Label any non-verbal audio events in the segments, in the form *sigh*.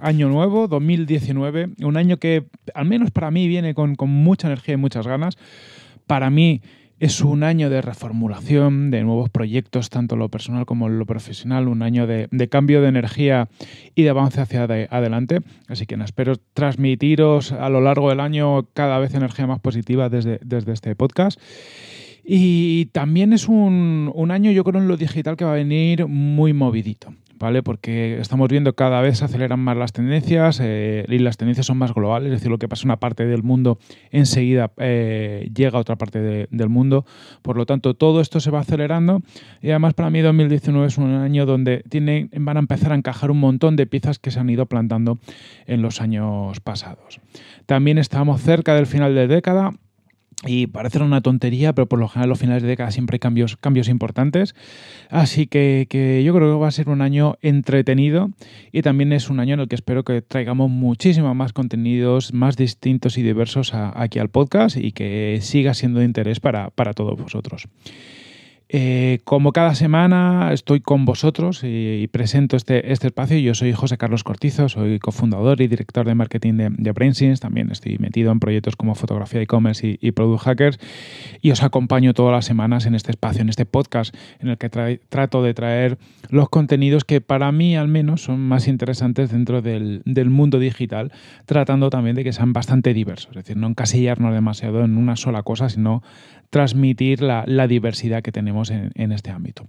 año nuevo, 2019, un año que al menos para mí viene con, mucha energía y muchas ganas. Para mí es un año de reformulación, de nuevos proyectos, tanto lo personal como lo profesional, un año de, cambio de energía y de avance hacia adelante. Así que espero transmitiros a lo largo del año cada vez energía más positiva desde, este podcast. Y también es un, un, año, yo creo, en lo digital que va a venir muy movidito. Porque estamos viendo cada vez se aceleran más las tendencias eh, y las tendencias son más globales, es decir, lo que pasa en una parte del mundo enseguida eh, llega a otra parte del mundo. Por lo tanto, todo esto se va acelerando y además para mí 2019 es un año donde van a empezar a encajar un montón de piezas que se han ido plantando en los años pasados. También estamos cerca del final de década y parece una tontería, pero por lo general a los finales de década siempre hay cambios, cambios importantes. Así que, yo creo que va a ser un año entretenido y también es un año en el que espero que traigamos muchísimo más contenidos, más distintos y diversos aquí al podcast y que siga siendo de interés para, para todos vosotros. Eh, como cada semana estoy con vosotros y, presento este, este, espacio, yo soy José Carlos Cortizo, soy cofundador y director de marketing de, de también estoy metido en proyectos como fotografía e-commerce y, product hackers y os acompaño todas las semanas en este espacio, en este podcast en el que trato de traer los contenidos que para mí al menos son más interesantes dentro del, mundo digital, tratando también de que sean bastante diversos, es decir, no encasillarnos demasiado en una sola cosa, sino transmitir la diversidad que tenemos en, este ámbito.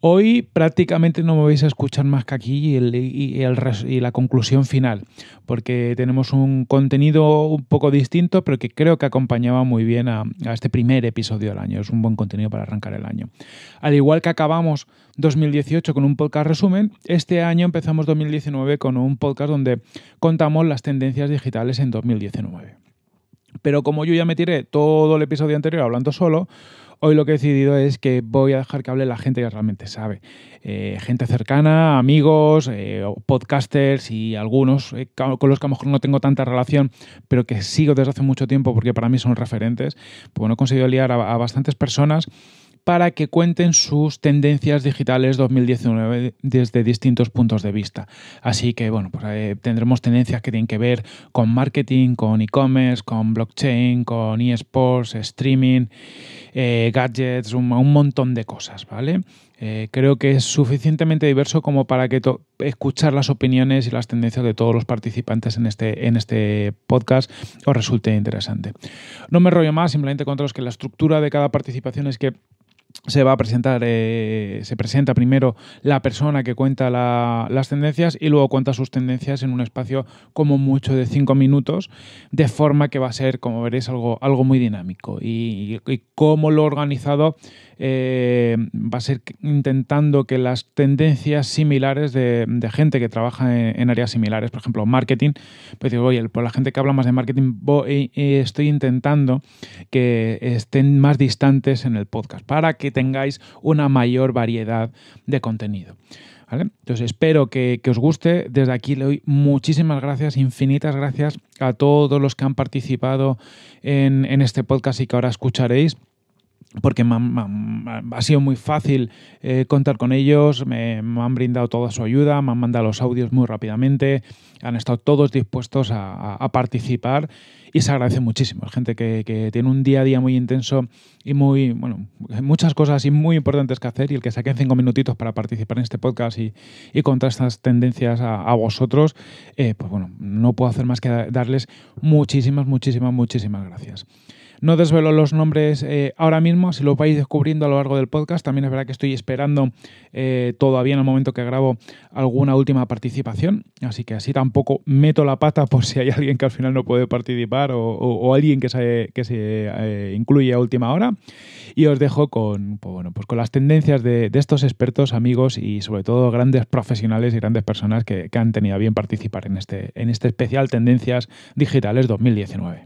Hoy prácticamente no me vais a escuchar más que aquí y, el, la conclusión final, porque tenemos un contenido un poco distinto, pero que creo que acompañaba muy bien a, a, este primer episodio del año. Es un buen contenido para arrancar el año. Al igual que acabamos 2018 con un podcast resumen, este año empezamos 2019 con un podcast donde contamos las tendencias digitales en 2019. Pero como yo ya me tiré todo el episodio anterior hablando solo, hoy lo que he decidido es que voy a dejar que hable la gente que realmente sabe. Eh, gente cercana, amigos, eh, podcasters y algunos eh, con los que a lo mejor no tengo tanta relación, pero que sigo desde hace mucho tiempo porque para mí son referentes. Pues bueno, he conseguido liar a bastantes personas para que cuenten sus tendencias digitales 2019 desde distintos puntos de vista. Así que bueno, pues eh, tendremos tendencias que tienen que ver con marketing, con e-commerce, con blockchain, con e-sports, streaming, eh, gadgets, un, montón de cosas, ¿vale? Eh, creo que es suficientemente diverso como para que escuchar las opiniones y las tendencias de todos los participantes en este, en este podcast os resulte interesante. No me rollo más, simplemente contaros que la estructura de cada participación es que se va a presentar, eh, se presenta primero la persona que cuenta las tendencias y luego cuenta sus tendencias en un espacio como mucho de cinco minutos, de forma que va a ser, como veréis, algo, algo muy dinámico. Y, y cómo lo he organizado eh, va a ser intentando que las tendencias similares de, gente que trabaja en, áreas similares, por ejemplo, marketing, pues digo, oye, por la gente que habla más de marketing, eh, estoy intentando que estén más distantes en el podcast para que tengáis una mayor variedad de contenido. Entonces espero que, os guste. Desde aquí le doy muchísimas gracias, infinitas gracias a todos los que han participado en este podcast y que ahora escucharéis porque ha sido muy fácil eh, contar con ellos, me, han brindado toda su ayuda, me han mandado los audios muy rápidamente, han estado todos dispuestos a, participar y se agradece muchísimo. gente que, tiene un día a día muy intenso y muy, bueno, muchas cosas y muy importantes que hacer y el que saquen cinco minutitos para participar en este podcast y, y contar estas tendencias a, vosotros, eh, pues bueno, no puedo hacer más que darles muchísimas, muchísimas, muchísimas gracias. No desvelo los nombres eh, ahora mismo, si lo vais descubriendo a lo largo del podcast. También es verdad que estoy esperando eh, todavía en el momento que grabo alguna última participación, así que así tampoco meto la pata por si hay alguien que al final no puede participar o, alguien que se, eh, incluye a última hora. Y os dejo con, pues bueno, pues con las tendencias de, estos expertos, amigos y sobre todo grandes profesionales y grandes personas que, han tenido bien participar en este, en este especial Tendencias Digitales 2019.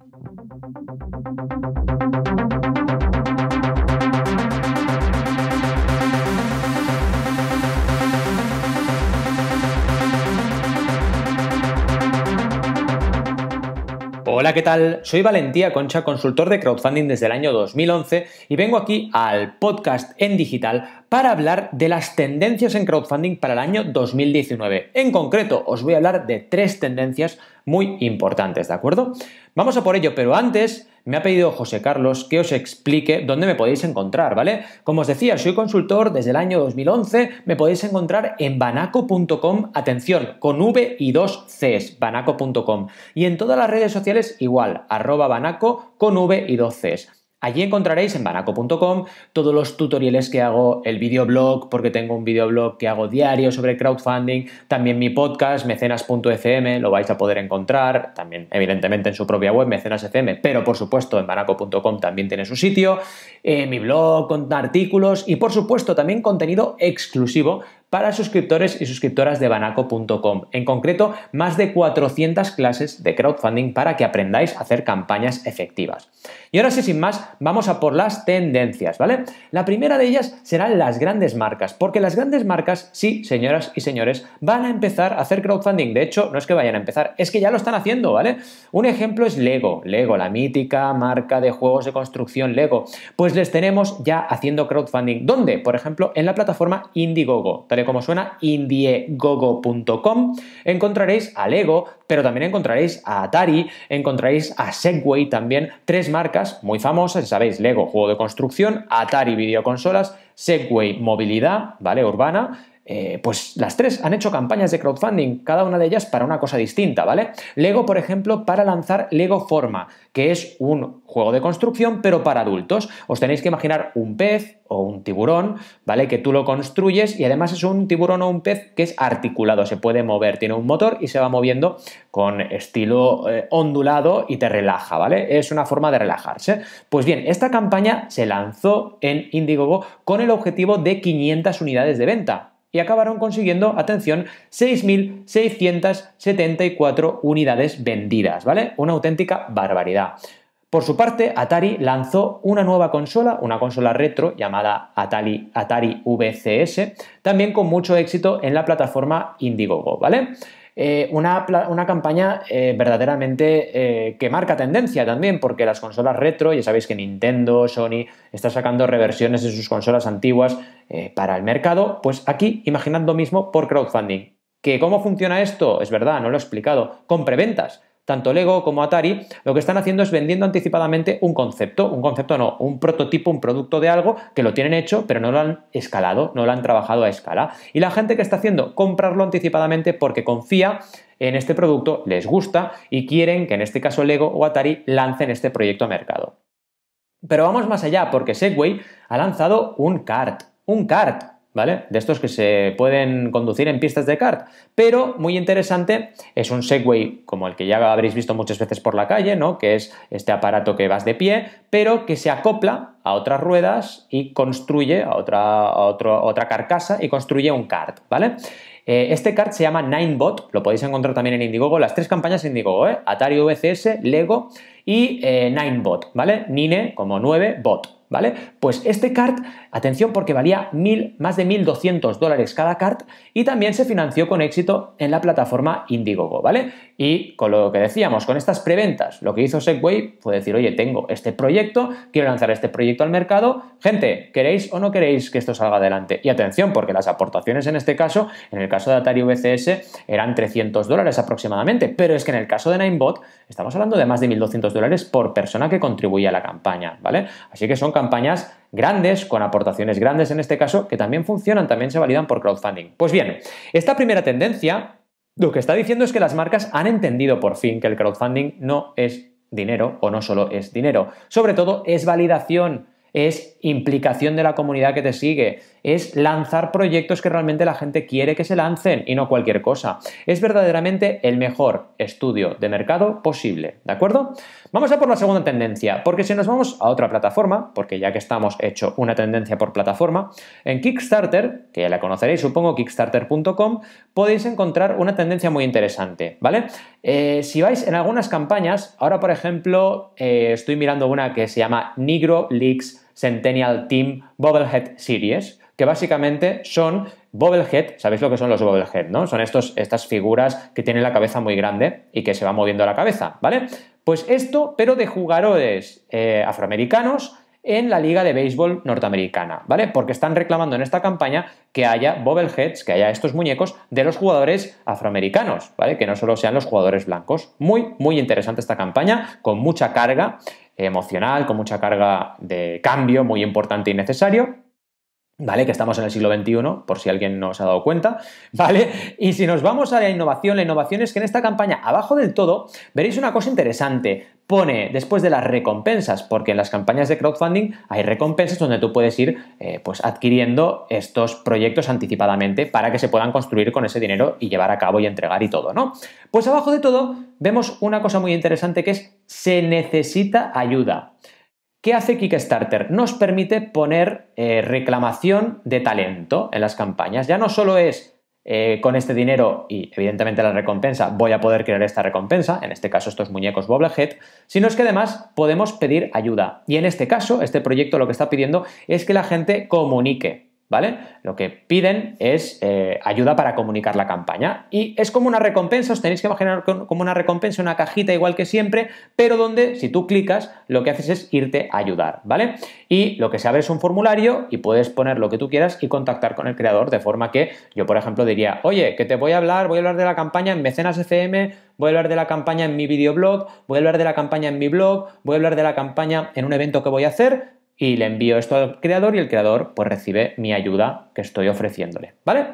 Hola, ¿qué tal? Soy Valentía Concha, consultor de crowdfunding desde el año 2011 y vengo aquí al podcast en digital para hablar de las tendencias en crowdfunding para el año 2019. En concreto, os voy a hablar de tres tendencias muy importantes, ¿de acuerdo? Vamos a por ello, pero antes me ha pedido José Carlos que os explique dónde me podéis encontrar, ¿vale? Como os decía, soy consultor desde el año 2011, me podéis encontrar en banaco.com, atención, con V y dos Cs, banaco.com, y en todas las redes sociales igual, arroba banaco con V y dos Cs. Allí encontraréis en banaco.com todos los tutoriales que hago, el videoblog, porque tengo un videoblog que hago diario sobre crowdfunding, también mi podcast, mecenas.fm, lo vais a poder encontrar, también evidentemente en su propia web, mecenas.fm, pero por supuesto en banaco.com también tiene su sitio, eh, mi blog con artículos y por supuesto también contenido exclusivo para suscriptores y suscriptoras de banaco.com. En concreto, más de 400 clases de crowdfunding para que aprendáis a hacer campañas efectivas. Y ahora sí, sin más, vamos a por las tendencias, ¿vale? La primera de ellas serán las grandes marcas, porque las grandes marcas, sí, señoras y señores, van a empezar a hacer crowdfunding. De hecho, no es que vayan a empezar, es que ya lo están haciendo, ¿vale? Un ejemplo es Lego, Lego, la mítica marca de juegos de construcción Lego. Pues les tenemos ya haciendo crowdfunding. ¿Dónde? Por ejemplo, en la plataforma Indiegogo. Como suena, indiegogo.com, encontraréis a Lego, pero también encontraréis a Atari, encontraréis a Segway también, tres marcas muy famosas, sabéis, Lego, juego de construcción, Atari, videoconsolas, Segway, movilidad, ¿vale? Urbana, eh, pues las tres han hecho campañas de crowdfunding, cada una de ellas para una cosa distinta, ¿vale? Lego, por ejemplo, para lanzar Lego Forma, que es un juego de construcción, pero para adultos. Os tenéis que imaginar un pez o un tiburón, ¿vale? Que tú lo construyes y además es un tiburón o un pez que es articulado, se puede mover, tiene un motor y se va moviendo con estilo eh, ondulado y te relaja, ¿vale? Es una forma de relajarse. Pues bien, esta campaña se lanzó en Indiegogo con el objetivo de 500 unidades de venta y acabaron consiguiendo, atención, 6.674 unidades vendidas, ¿vale? Una auténtica barbaridad. Por su parte, Atari lanzó una nueva consola, una consola retro llamada Atari, Atari VCS, también con mucho éxito en la plataforma Indiegogo, ¿vale? Eh, una, campaña eh, verdaderamente eh, que marca tendencia también, porque las consolas retro, ya sabéis que Nintendo, Sony, está sacando reversiones de sus consolas antiguas para el mercado, pues aquí imaginad lo mismo por crowdfunding. ¿Que ¿Cómo funciona esto? Es verdad, no lo he explicado. Con preventas tanto Lego como Atari lo que están haciendo es vendiendo anticipadamente un concepto, un concepto no, un prototipo, un producto de algo que lo tienen hecho pero no lo han escalado, no lo han trabajado a escala. Y la gente que está haciendo comprarlo anticipadamente porque confía en este producto, les gusta y quieren que en este caso Lego o Atari lancen este proyecto a mercado. Pero vamos más allá porque Segway ha lanzado un cart, un kart, ¿vale? De estos que se pueden conducir en pistas de kart. Pero, muy interesante, es un Segway como el que ya habréis visto muchas veces por la calle, ¿no? Que es este aparato que vas de pie, pero que se acopla a otras ruedas y construye a otra, otra carcasa y construye un kart, ¿vale? Eh, este kart se llama Ninebot, lo podéis encontrar también en Indiegogo, las tres campañas Indiegogo, ¿eh? Atari VCS, Lego y eh, Ninebot, ¿vale? Nine como 9 bot, ¿vale? Pues este kart Atención porque valía más de 1.200 dólares cada cart y también se financió con éxito en la plataforma Indiegogo, ¿vale? Y con lo que decíamos, con estas preventas, lo que hizo Segway fue decir, oye, tengo este proyecto, quiero lanzar este proyecto al mercado, gente, ¿queréis o no queréis que esto salga adelante? Y atención porque las aportaciones en este caso, en el caso de Atari VCS, eran 300 dólares aproximadamente, pero es que en el caso de Ninebot estamos hablando de más de 1.200 dólares por persona que contribuye a la campaña, ¿vale? Así que son campañas grandes, con aportaciones grandes en este caso, que también funcionan, también se validan por crowdfunding. Pues bien, esta primera tendencia lo que está diciendo es que las marcas han entendido por fin que el crowdfunding no es dinero o no solo es dinero, sobre todo es validación, es implicación de la comunidad que te sigue, es lanzar proyectos que realmente la gente quiere que se lancen y no cualquier cosa. Es verdaderamente el mejor estudio de mercado posible, ¿de acuerdo? Vamos a por la segunda tendencia, porque si nos vamos a otra plataforma, porque ya que estamos hecho una tendencia por plataforma, en Kickstarter, que ya la conoceréis supongo, kickstarter.com, podéis encontrar una tendencia muy interesante, ¿vale? Eh, si vais en algunas campañas, ahora por ejemplo eh, estoy mirando una que se llama Negro Leaks Centennial Team Bobblehead Series, que básicamente son bobblehead, ¿sabéis lo que son los bobblehead, no? Son estos, estas figuras que tienen la cabeza muy grande y que se va moviendo la cabeza, ¿vale? Pues esto, pero de jugadores eh, afroamericanos en la Liga de Béisbol norteamericana, ¿vale? Porque están reclamando en esta campaña que haya bobbleheads, que haya estos muñecos de los jugadores afroamericanos, ¿vale? Que no solo sean los jugadores blancos. Muy, muy interesante esta campaña, con mucha carga emocional, con mucha carga de cambio muy importante y necesario. ¿vale? Que estamos en el siglo XXI, por si alguien no se ha dado cuenta, ¿vale? Y si nos vamos a la innovación, la innovación es que en esta campaña, abajo del todo, veréis una cosa interesante. Pone después de las recompensas, porque en las campañas de crowdfunding hay recompensas donde tú puedes ir eh, pues adquiriendo estos proyectos anticipadamente para que se puedan construir con ese dinero y llevar a cabo y entregar y todo, ¿no? Pues abajo de todo vemos una cosa muy interesante que es se necesita ayuda. ¿Qué hace Kickstarter? Nos permite poner eh, reclamación de talento en las campañas. Ya no solo es eh, con este dinero y evidentemente la recompensa voy a poder crear esta recompensa, en este caso estos muñecos Bobblehead, sino es que además podemos pedir ayuda. Y en este caso, este proyecto lo que está pidiendo es que la gente comunique. ¿vale? Lo que piden es eh, ayuda para comunicar la campaña. Y es como una recompensa, os tenéis que imaginar como una recompensa, una cajita igual que siempre, pero donde si tú clicas, lo que haces es irte a ayudar, ¿vale? Y lo que se abre es un formulario y puedes poner lo que tú quieras y contactar con el creador, de forma que yo, por ejemplo, diría, oye, que te voy a hablar, voy a hablar de la campaña en Mecenas FM, voy a hablar de la campaña en mi videoblog, voy a hablar de la campaña en mi blog, voy a hablar de la campaña en un evento que voy a hacer, y le envío esto al creador y el creador pues recibe mi ayuda que estoy ofreciéndole, ¿vale?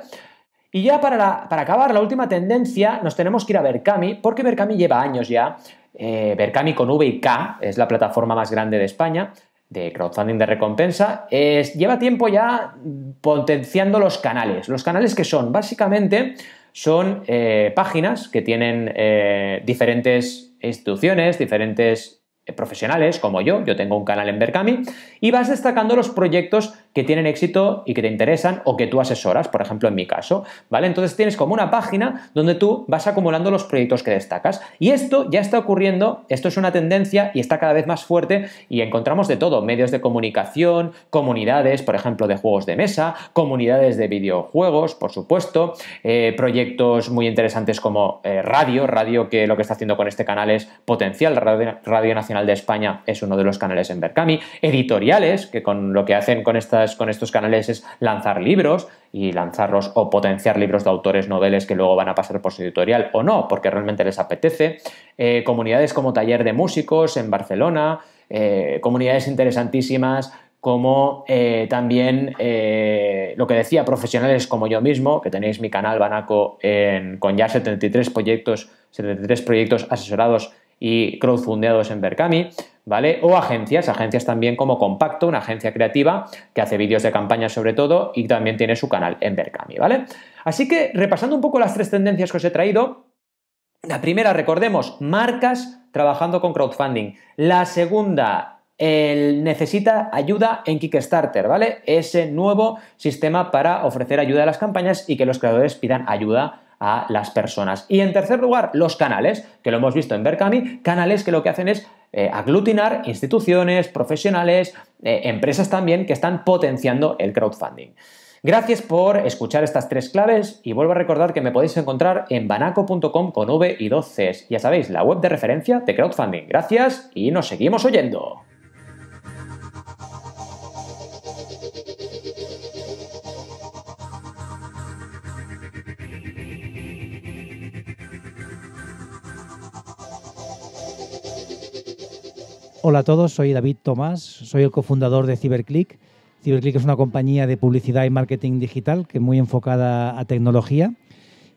Y ya para, acabar, la última tendencia, nos tenemos que ir a Berkami, porque Berkami lleva años ya, eh, con V y K, es la plataforma más grande de España, de crowdfunding de recompensa, es, lleva tiempo ya potenciando los canales. Los canales que son, básicamente, son eh, páginas que tienen eh, diferentes instituciones, diferentes eh, profesionales como yo, yo tengo un canal en Berkami, y vas destacando los proyectos que tienen éxito y que te interesan o que tú asesoras, por ejemplo en mi caso, ¿vale? Entonces tienes como una página donde tú vas acumulando los proyectos que destacas. Y esto ya está ocurriendo, esto es una tendencia y está cada vez más fuerte y encontramos de todo, medios de comunicación, comunidades, por ejemplo, de juegos de mesa, comunidades de videojuegos, por supuesto, eh, proyectos muy interesantes como eh, radio, radio que lo que está haciendo con este canal es potencial, radio, Nacional de España es uno de los canales en Berkami, editoriales, que con lo que hacen con estas con estos canales es lanzar libros y lanzarlos o potenciar libros de autores noveles que luego van a pasar por su editorial o no, porque realmente les apetece. Eh, comunidades como Taller de Músicos en Barcelona, eh, comunidades interesantísimas como eh, también lo que decía profesionales como yo mismo, que tenéis mi canal Banaco con ya 73 proyectos, 73 proyectos asesorados y crowdfundeados en Berkami, ¿vale? O agencias, agencias también como Compacto, una agencia creativa que hace vídeos de campaña sobre todo y también tiene su canal en Berkami, ¿vale? Así que repasando un poco las tres tendencias que os he traído, la primera, recordemos, marcas trabajando con crowdfunding. La segunda, el necesita ayuda en Kickstarter, ¿vale? Ese nuevo sistema para ofrecer ayuda a las campañas y que los creadores pidan ayuda a las personas. Y en tercer lugar, los canales, que lo hemos visto en Berkami, canales que lo que hacen es eh, aglutinar instituciones, profesionales, eh, empresas también que están potenciando el crowdfunding. Gracias por escuchar estas tres claves y vuelvo a recordar que me podéis encontrar en banaco.com con V y 2 Cs. Ya sabéis, la web de referencia de crowdfunding. Gracias y nos seguimos oyendo. Hola a todos, soy David Tomás, soy el cofundador de CiberClick. CiberClick es una compañía de publicidad y marketing digital que es muy enfocada a tecnología.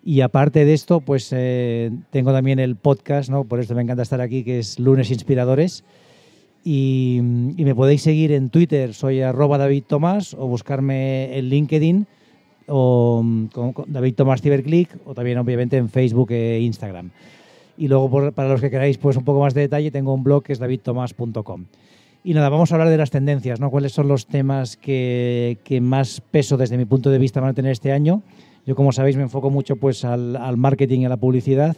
Y aparte de esto, pues eh, tengo también el podcast, ¿no? por eso me encanta estar aquí, que es Lunes Inspiradores. Y, me podéis seguir en Twitter, soy arroba David Tomás, o buscarme en LinkedIn, o mm, David Tomás Ciberclick, o también obviamente en Facebook e Instagram. Y luego, para los que queráis pues, un poco más de detalle, tengo un blog que es davidtomás.com. Y nada, vamos a hablar de las tendencias, ¿no? ¿Cuáles son los temas que, más peso desde mi punto de vista van a tener este año? Yo, como sabéis, me enfoco mucho pues, al, marketing y a la publicidad.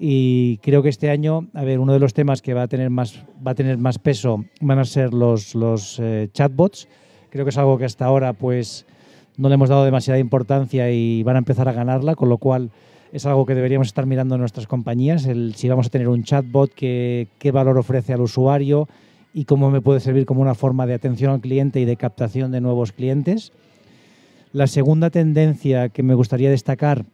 Y creo que este año, a ver, uno de los temas que va a tener más, va a tener más peso van a ser los, los eh, chatbots. Creo que es algo que hasta ahora pues, no le hemos dado demasiada importancia y van a empezar a ganarla, con lo cual es algo que deberíamos estar mirando en nuestras compañías, si vamos a tener un chatbot, qué valor ofrece al usuario y cómo me puede servir como una forma de atención al cliente y de captación de nuevos clientes. La segunda tendencia que me gustaría destacar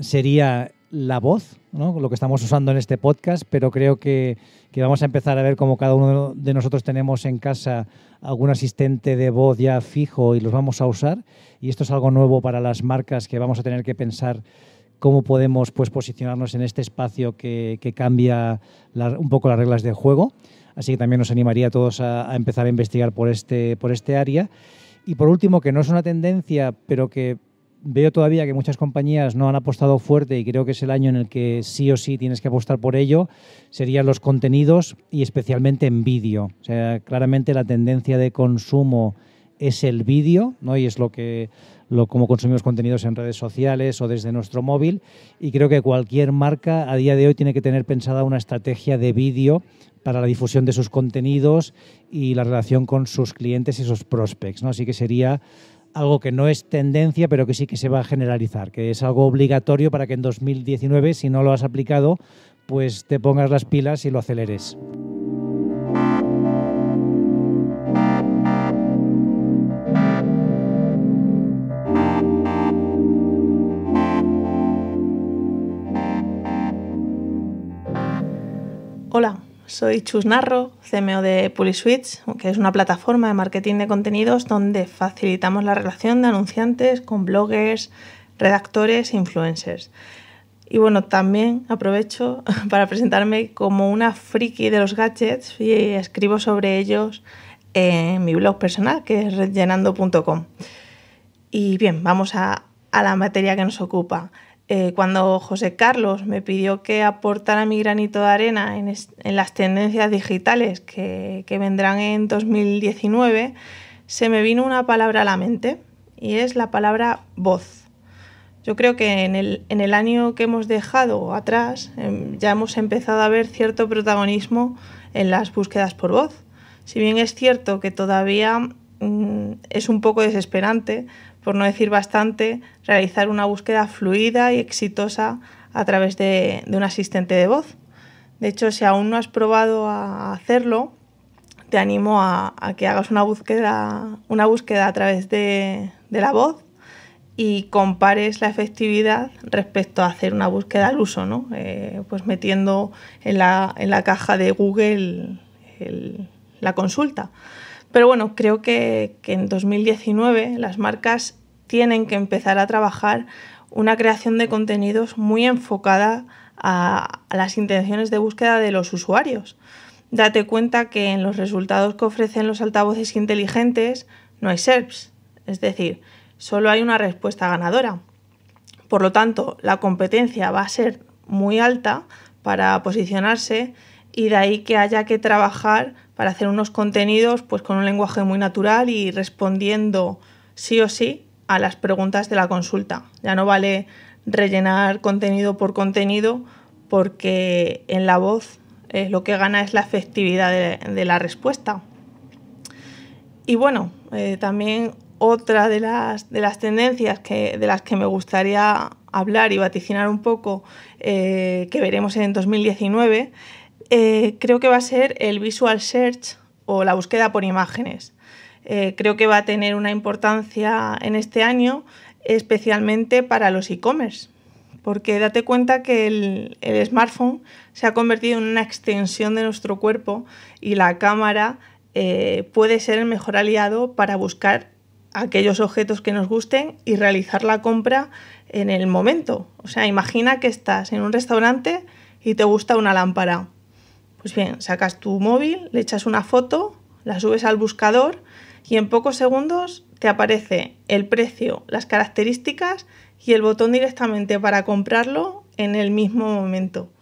sería la voz, lo que estamos usando en este podcast, pero creo que, que, vamos a empezar a ver como cada uno de nosotros tenemos en casa algún asistente de voz ya fijo y los vamos a usar. Y esto es algo nuevo para las marcas que vamos a tener que pensar cómo podemos pues, posicionarnos en este espacio que, que cambia un poco las reglas del juego. Así que también nos animaría a todos a, a, empezar a investigar por este, por este área. Y por último, que no es una tendencia, pero que veo todavía que muchas compañías no han apostado fuerte y creo que es el año en el que sí o sí tienes que apostar por ello, serían los contenidos y especialmente en vídeo. O sea, claramente la tendencia de consumo es el vídeo, ¿no? Y es lo que lo, cómo consumimos contenidos en redes sociales o desde nuestro móvil. Y creo que cualquier marca a día de hoy tiene que tener pensada una estrategia de vídeo para la difusión de sus contenidos y la relación con sus clientes y sus prospects. ¿no? Así que sería algo que no es tendencia, pero que sí que se va a generalizar, que es algo obligatorio para que en 2019, si no lo has aplicado, pues te pongas las pilas y lo aceleres. Hola, soy Chus Narro, CMO de PuliSwitch, que es una plataforma de marketing de contenidos donde facilitamos la relación de anunciantes con bloggers, redactores e influencers. Y bueno, también aprovecho *laughs* para presentarme como una friki de los gadgets y escribo sobre ellos en mi blog personal, que es rellenando.com. Y bien, vamos a la materia que nos ocupa. Eh, cuando José Carlos me pidió que aportara mi granito de arena en, las tendencias digitales que, vendrán en 2019, se me vino una palabra a la mente y es la palabra voz. Yo creo que en el, año que hemos dejado atrás em, ya hemos empezado a ver cierto protagonismo en las búsquedas por voz. Si bien es cierto que todavía mm, es un poco desesperante, por no decir bastante, realizar una búsqueda fluida y exitosa a través de, un asistente de voz. De hecho, si aún no has probado a hacerlo, te animo a, que hagas una búsqueda, una búsqueda a través de, la voz y compares la efectividad respecto a hacer una búsqueda al uso, ¿no? Eh, pues metiendo en la, caja de Google la consulta. Pero bueno, creo que, en 2019 las marcas tienen que empezar a trabajar una creación de contenidos muy enfocada a, a, las intenciones de búsqueda de los usuarios. Date cuenta que en los resultados que ofrecen los altavoces inteligentes no hay SERPs, es decir, solo hay una respuesta ganadora. Por lo tanto, la competencia va a ser muy alta para posicionarse y de ahí que haya que trabajar para hacer unos contenidos pues con un lenguaje muy natural y respondiendo sí o sí a las preguntas de la consulta. Ya no vale rellenar contenido por contenido porque en la voz eh, lo que gana es la efectividad de, la respuesta. Y bueno, eh, también otra de las, tendencias que, de las que me gustaría hablar y vaticinar un poco, eh, que veremos en 2019, eh, creo que va a ser el visual search o la búsqueda por imágenes. Eh, creo que va a tener una importancia en este año, especialmente para los e-commerce, porque date cuenta que el, smartphone se ha convertido en una extensión de nuestro cuerpo y la cámara eh, puede ser el mejor aliado para buscar aquellos objetos que nos gusten y realizar la compra en el momento. O sea, imagina que estás en un restaurante y te gusta una lámpara pues bien, sacas tu móvil, le echas una foto, la subes al buscador y en pocos segundos te aparece el precio, las características y el botón directamente para comprarlo en el mismo momento.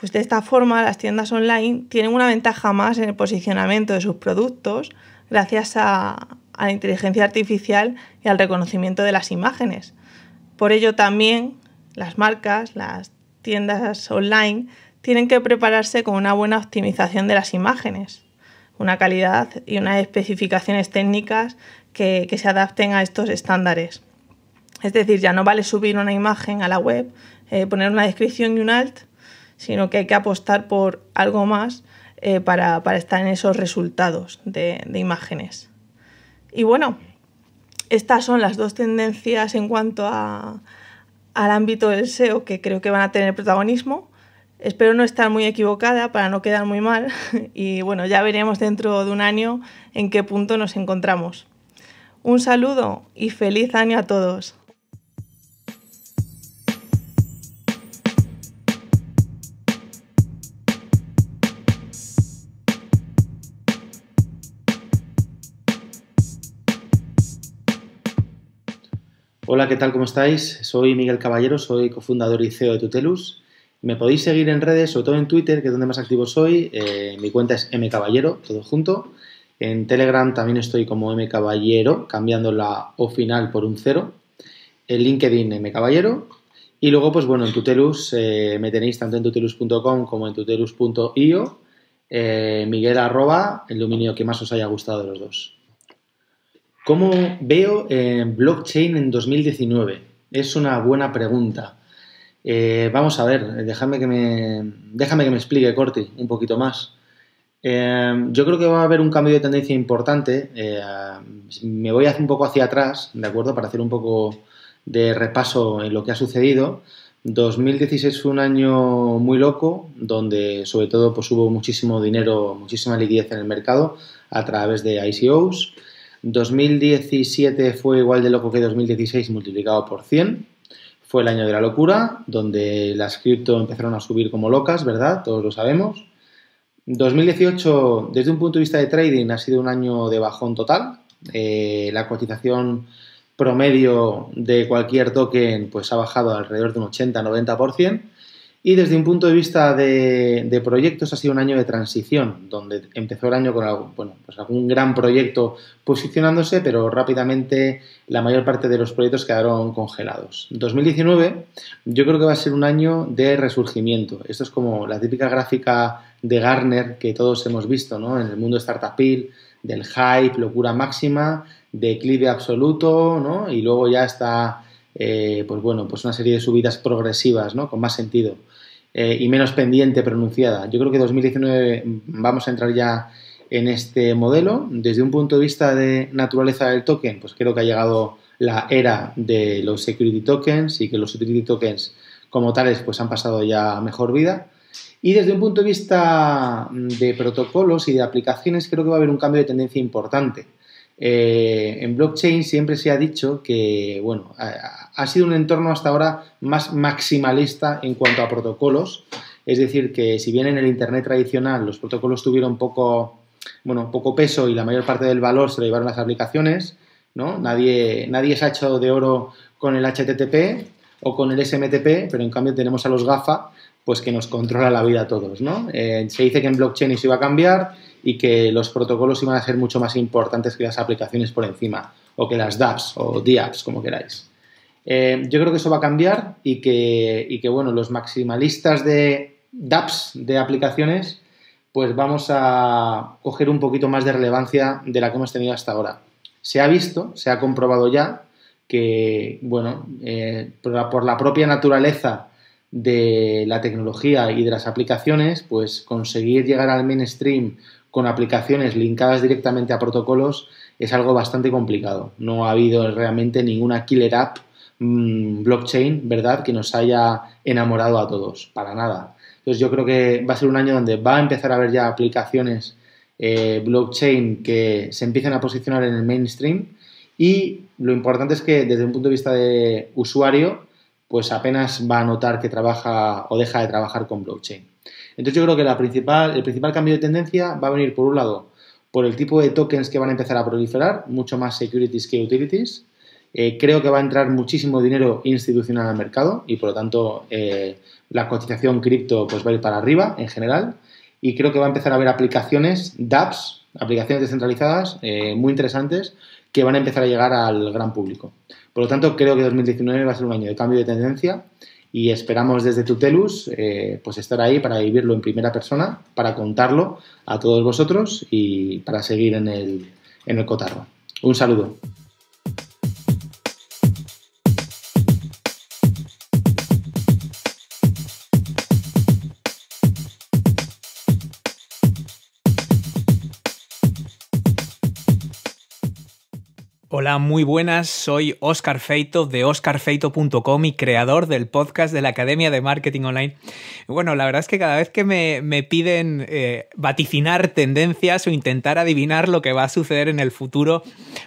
Pues de esta forma las tiendas online tienen una ventaja más en el posicionamiento de sus productos gracias a, a la inteligencia artificial y al reconocimiento de las imágenes. Por ello también las marcas, las tiendas online tienen que prepararse con una buena optimización de las imágenes, una calidad y unas especificaciones técnicas que, se adapten a estos estándares. Es decir, ya no vale subir una imagen a la web, eh, poner una descripción y un alt, sino que hay que apostar por algo más eh, para, estar en esos resultados de, imágenes. Y bueno, estas son las dos tendencias en cuanto al ámbito del SEO que creo que van a tener protagonismo. Espero no estar muy equivocada para no quedar muy mal *laughs* y bueno, ya veremos dentro de un año en qué punto nos encontramos. Un saludo y feliz año a todos. Hola, ¿qué tal? ¿Cómo estáis? Soy Miguel Caballero, soy cofundador y CEO de Tutelus me podéis seguir en redes, sobre todo en Twitter, que es donde más activo soy. Eh, mi cuenta es caballero todo junto. En Telegram también estoy como caballero, cambiando la O final por un cero. En LinkedIn caballero Y luego, pues bueno, en Tutelus eh, me tenéis tanto en tutelus.com como en tutelus.io. Eh, Miguel arroba, el dominio que más os haya gustado de los dos. ¿Cómo veo blockchain en 2019? Es una buena pregunta. Eh, vamos a ver, déjame que, me, déjame que me explique, Corti, un poquito más. Eh, yo creo que va a haber un cambio de tendencia importante. Eh, me voy un poco hacia atrás, ¿de acuerdo? Para hacer un poco de repaso en lo que ha sucedido. 2016 fue un año muy loco, donde sobre todo pues, hubo muchísimo dinero, muchísima liquidez en el mercado a través de ICOs. 2017 fue igual de loco que 2016 multiplicado por 100. Fue el año de la locura, donde las cripto empezaron a subir como locas, ¿verdad? Todos lo sabemos. 2018, desde un punto de vista de trading, ha sido un año de bajón total. Eh, la cotización promedio de cualquier token pues, ha bajado alrededor de un 80-90%. Y desde un punto de vista de, proyectos ha sido un año de transición, donde empezó el año con bueno, pues algún gran proyecto posicionándose, pero rápidamente la mayor parte de los proyectos quedaron congelados. 2019 yo creo que va a ser un año de resurgimiento. Esto es como la típica gráfica de Garner que todos hemos visto ¿no? en el mundo startupil, del hype, locura máxima, declive absoluto, ¿no? y luego ya está... Eh, pues bueno, pues una serie de subidas progresivas, ¿no? Con más sentido. Eh, y menos pendiente pronunciada. Yo creo que 2019 vamos a entrar ya en este modelo. Desde un punto de vista de naturaleza del token, pues creo que ha llegado la era de los security tokens y que los utility tokens como tales pues han pasado ya a mejor vida. Y desde un punto de vista mm, de protocolos y de aplicaciones creo que va a haber un cambio de tendencia importante. Eh, en blockchain siempre se ha dicho que, bueno, ha sido un entorno hasta ahora más maximalista en cuanto a protocolos. Es decir, que si bien en el Internet tradicional los protocolos tuvieron poco, bueno, poco peso y la mayor parte del valor se lo llevaron las aplicaciones, ¿no? Nadie, nadie se ha hecho de oro con el HTTP o con el SMTP, pero en cambio tenemos a los GAFA, pues que nos controla la vida a todos, eh, se dice que en blockchain eso iba a cambiar y que los protocolos iban a ser mucho más importantes que las aplicaciones por encima, o que las dApps o DApps, como queráis. Eh, yo creo que eso va a cambiar y que, bueno, los maximalistas de dApps, de aplicaciones, pues vamos a coger un poquito más de relevancia de la que hemos tenido hasta ahora. Se ha visto, se ha comprobado ya que, bueno, eh, por, la, por la propia naturaleza de la tecnología y de las aplicaciones, pues conseguir llegar al mainstream con aplicaciones linkadas directamente a protocolos es algo bastante complicado. No ha habido realmente ninguna killer app Mm, blockchain, ¿verdad?, que nos haya enamorado a todos, para nada. Entonces yo creo que va a ser un año donde va a empezar a haber ya aplicaciones eh, blockchain que se empiecen a posicionar en el mainstream y lo importante es que desde un punto de vista de usuario, pues apenas va a notar que trabaja o deja de trabajar con blockchain. Entonces yo creo que el principal cambio de tendencia va a venir por un lado por el tipo de tokens que van a empezar a proliferar, mucho más securities que utilities, eh, creo que va a entrar muchísimo dinero institucional al mercado y por lo tanto eh, la cotización cripto pues, va a ir para arriba en general. Y creo que va a empezar a haber aplicaciones, dApps, aplicaciones descentralizadas eh, muy interesantes que van a empezar a llegar al gran público. Por lo tanto, creo que 2019 va a ser un año de cambio de tendencia y esperamos desde Tutelus pues estar ahí para vivirlo en primera persona, para contarlo a todos vosotros y para seguir en el cotarro. Un saludo. Hola, muy buenas. Soy Oscar Feito de oscarfeito.com y creador del podcast de la Academia de Marketing Online. Bueno, la verdad es que cada vez que me, piden eh, vaticinar tendencias o intentar adivinar lo que va a suceder en el futuro,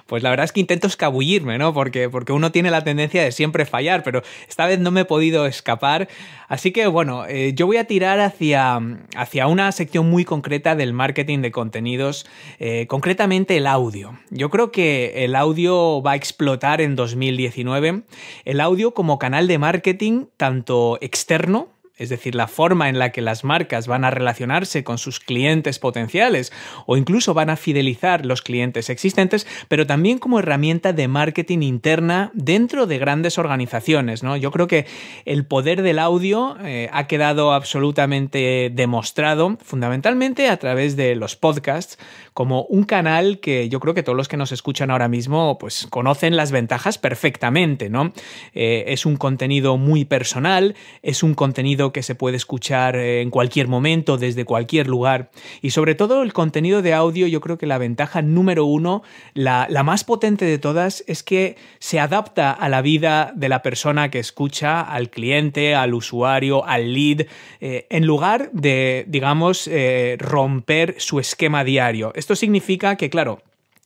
pues la verdad es que intento escabullirme, ¿no? Porque, porque uno tiene la tendencia de siempre fallar, pero esta vez no me he podido escapar. Así que bueno, eh, yo voy a tirar hacia, hacia una sección muy concreta del marketing de contenidos, eh, concretamente el audio. Yo creo que el audio va a explotar en 2019. El audio como canal de marketing, tanto externo, es decir, la forma en la que las marcas van a relacionarse con sus clientes potenciales o incluso van a fidelizar los clientes existentes, pero también como herramienta de marketing interna dentro de grandes organizaciones. ¿no? Yo creo que el poder del audio eh, ha quedado absolutamente demostrado, fundamentalmente a través de los podcasts, como un canal que yo creo que todos los que nos escuchan ahora mismo pues, conocen las ventajas perfectamente. ¿no? Eh, es un contenido muy personal, es un contenido que se puede escuchar eh, en cualquier momento, desde cualquier lugar. Y sobre todo el contenido de audio, yo creo que la ventaja número uno, la, más potente de todas, es que se adapta a la vida de la persona que escucha, al cliente, al usuario, al lead, eh, en lugar de, digamos, eh, romper su esquema diario. Esto significa que, claro,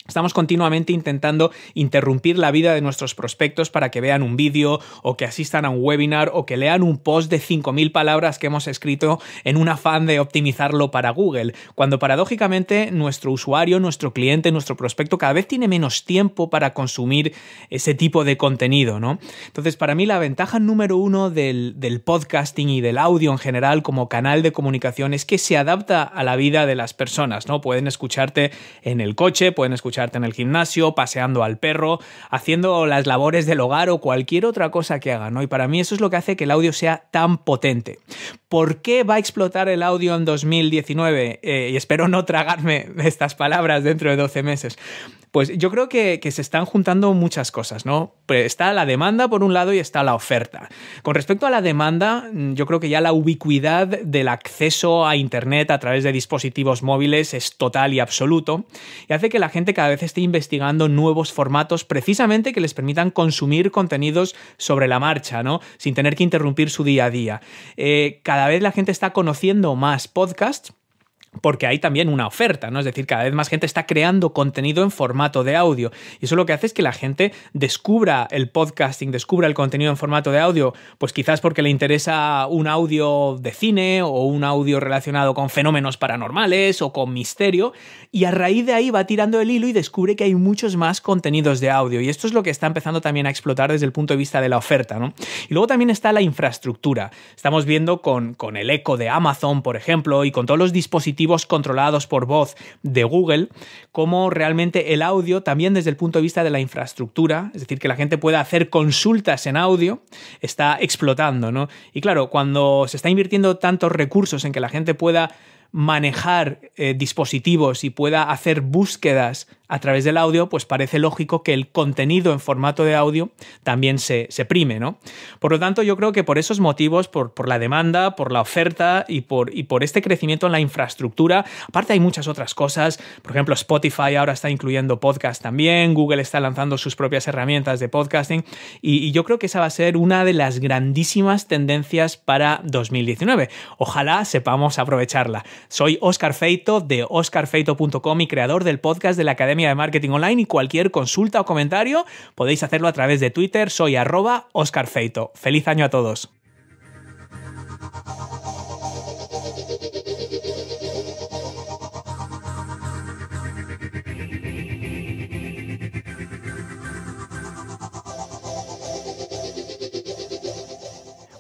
Estamos continuamente intentando interrumpir la vida de nuestros prospectos para que vean un vídeo o que asistan a un webinar o que lean un post de 5.000 palabras que hemos escrito en un afán de optimizarlo para Google, cuando paradójicamente nuestro usuario, nuestro cliente, nuestro prospecto cada vez tiene menos tiempo para consumir ese tipo de contenido, ¿no? Entonces, para mí la ventaja número uno del, podcasting y del audio en general como canal de comunicación es que se adapta a la vida de las personas, ¿no? Pueden escucharte en el coche, pueden escucharte escucharte en el gimnasio, paseando al perro, haciendo las labores del hogar o cualquier otra cosa que haga, ¿no? Y para mí eso es lo que hace que el audio sea tan potente. ¿Por qué va a explotar el audio en 2019? Eh, y espero no tragarme *laughs* estas palabras dentro de 12 meses. Pues yo creo que, se están juntando muchas cosas, ¿no? Pues está la demanda por un lado y está la oferta. Con respecto a la demanda, yo creo que ya la ubicuidad del acceso a Internet a través de dispositivos móviles es total y absoluto y hace que la gente cada cada vez esté investigando nuevos formatos precisamente que les permitan consumir contenidos sobre la marcha, ¿no? Sin tener que interrumpir su día a día. Eh, cada vez la gente está conociendo más podcasts porque hay también una oferta, ¿no? Es decir, cada vez más gente está creando contenido en formato de audio. Y eso lo que hace es que la gente descubra el podcasting, descubra el contenido en formato de audio, pues quizás porque le interesa un audio de cine o un audio relacionado con fenómenos paranormales o con misterio, y a raíz de ahí va tirando el hilo y descubre que hay muchos más contenidos de audio y esto es lo que está empezando también a explotar desde el punto de vista de la oferta. ¿no? Y luego también está la infraestructura. Estamos viendo con, el eco de Amazon, por ejemplo, y con todos los dispositivos controlados por voz de Google, cómo realmente el audio también desde el punto de vista de la infraestructura, es decir, que la gente pueda hacer consultas en audio, está explotando. ¿no? Y claro, cuando se está invirtiendo tantos recursos en que la gente pueda manejar eh, dispositivos y pueda hacer búsquedas a través del audio, pues parece lógico que el contenido en formato de audio también se, prime, ¿no? Por lo tanto, yo creo que por esos motivos, por, por la demanda, por la oferta y por, y por este crecimiento en la infraestructura, aparte hay muchas otras cosas, por ejemplo, Spotify ahora está incluyendo podcast también, Google está lanzando sus propias herramientas de podcasting y, yo creo que esa va a ser una de las grandísimas tendencias para 2019. Ojalá sepamos aprovecharla. Soy Oscar Feito de oscarfeito.com y creador del podcast de la Academia de Marketing Online y cualquier consulta o comentario podéis hacerlo a través de Twitter, soy arroba Oscar Feito. Feliz año a todos.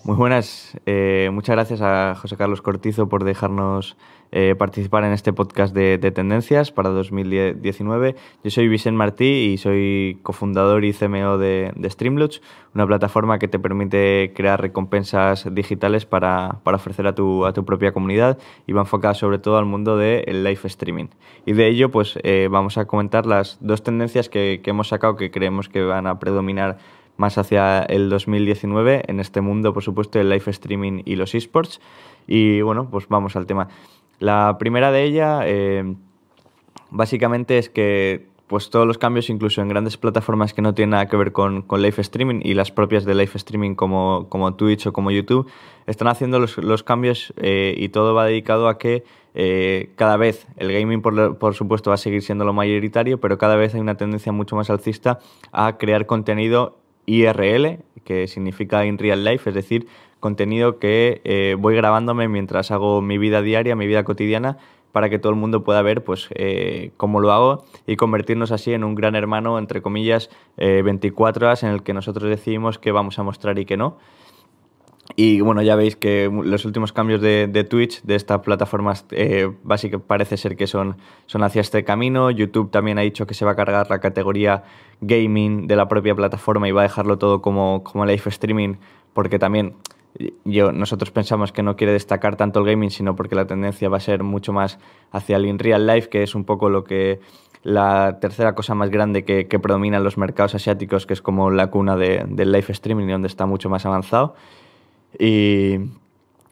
Muy buenas. Eh, muchas gracias a José Carlos Cortizo por dejarnos eh, participar en este podcast de, Tendencias para 2019. Yo soy Vicente Martí y soy cofundador y CMO de, de una plataforma que te permite crear recompensas digitales para, ofrecer a tu, a tu, propia comunidad y va enfocada sobre todo al mundo del live streaming. Y de ello pues eh, vamos a comentar las dos tendencias que, que hemos sacado que creemos que van a predominar más hacia el 2019 en este mundo, por supuesto, ...el live streaming y los esports. Y bueno, pues vamos al tema. La primera de ella em, básicamente, es que pues todos los cambios, incluso en grandes plataformas que no tienen nada que ver con, live streaming y las propias de live streaming como, como Twitch o como YouTube, están haciendo los, cambios eh, y todo va dedicado a que eh, cada vez el gaming, por, por, supuesto, va a seguir siendo lo mayoritario, pero cada vez hay una tendencia mucho más alcista a crear contenido IRL, que significa in real life, es decir, contenido que eh, voy grabándome mientras hago mi vida diaria, mi vida cotidiana, para que todo el mundo pueda ver pues, eh, cómo lo hago y convertirnos así en un gran hermano, entre comillas, 24 eh, horas en el que nosotros decidimos qué vamos a mostrar y qué no. Y bueno, ya veis que los últimos cambios de, Twitch, de esta plataforma parece ser que son, son hacia este camino. YouTube también ha dicho que se va a cargar la categoría gaming de la propia plataforma y va a dejarlo todo como, como live streaming, porque también yo, nosotros pensamos que no quiere destacar tanto el gaming, sino porque la tendencia va a ser mucho más hacia el in real life, que es un poco lo que la tercera cosa más grande que, predomina en los mercados asiáticos, que es como la cuna del live streaming, donde está mucho más avanzado. Y,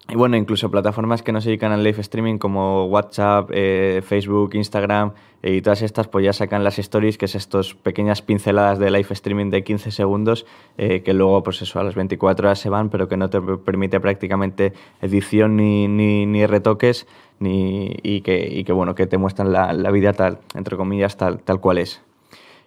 y bueno, incluso plataformas que no se dedican al live streaming como WhatsApp, eh, Facebook, Instagram eh, y todas estas, pues ya sacan las stories, que es estos pequeñas pinceladas de live streaming de 15 segundos, eh, que luego, pues eso, a las 24 horas se van, pero que no te permite prácticamente edición ni, ni, retoques, ni, y, que, y que, bueno, que te muestran la, vida tal, entre comillas, tal, tal cual es.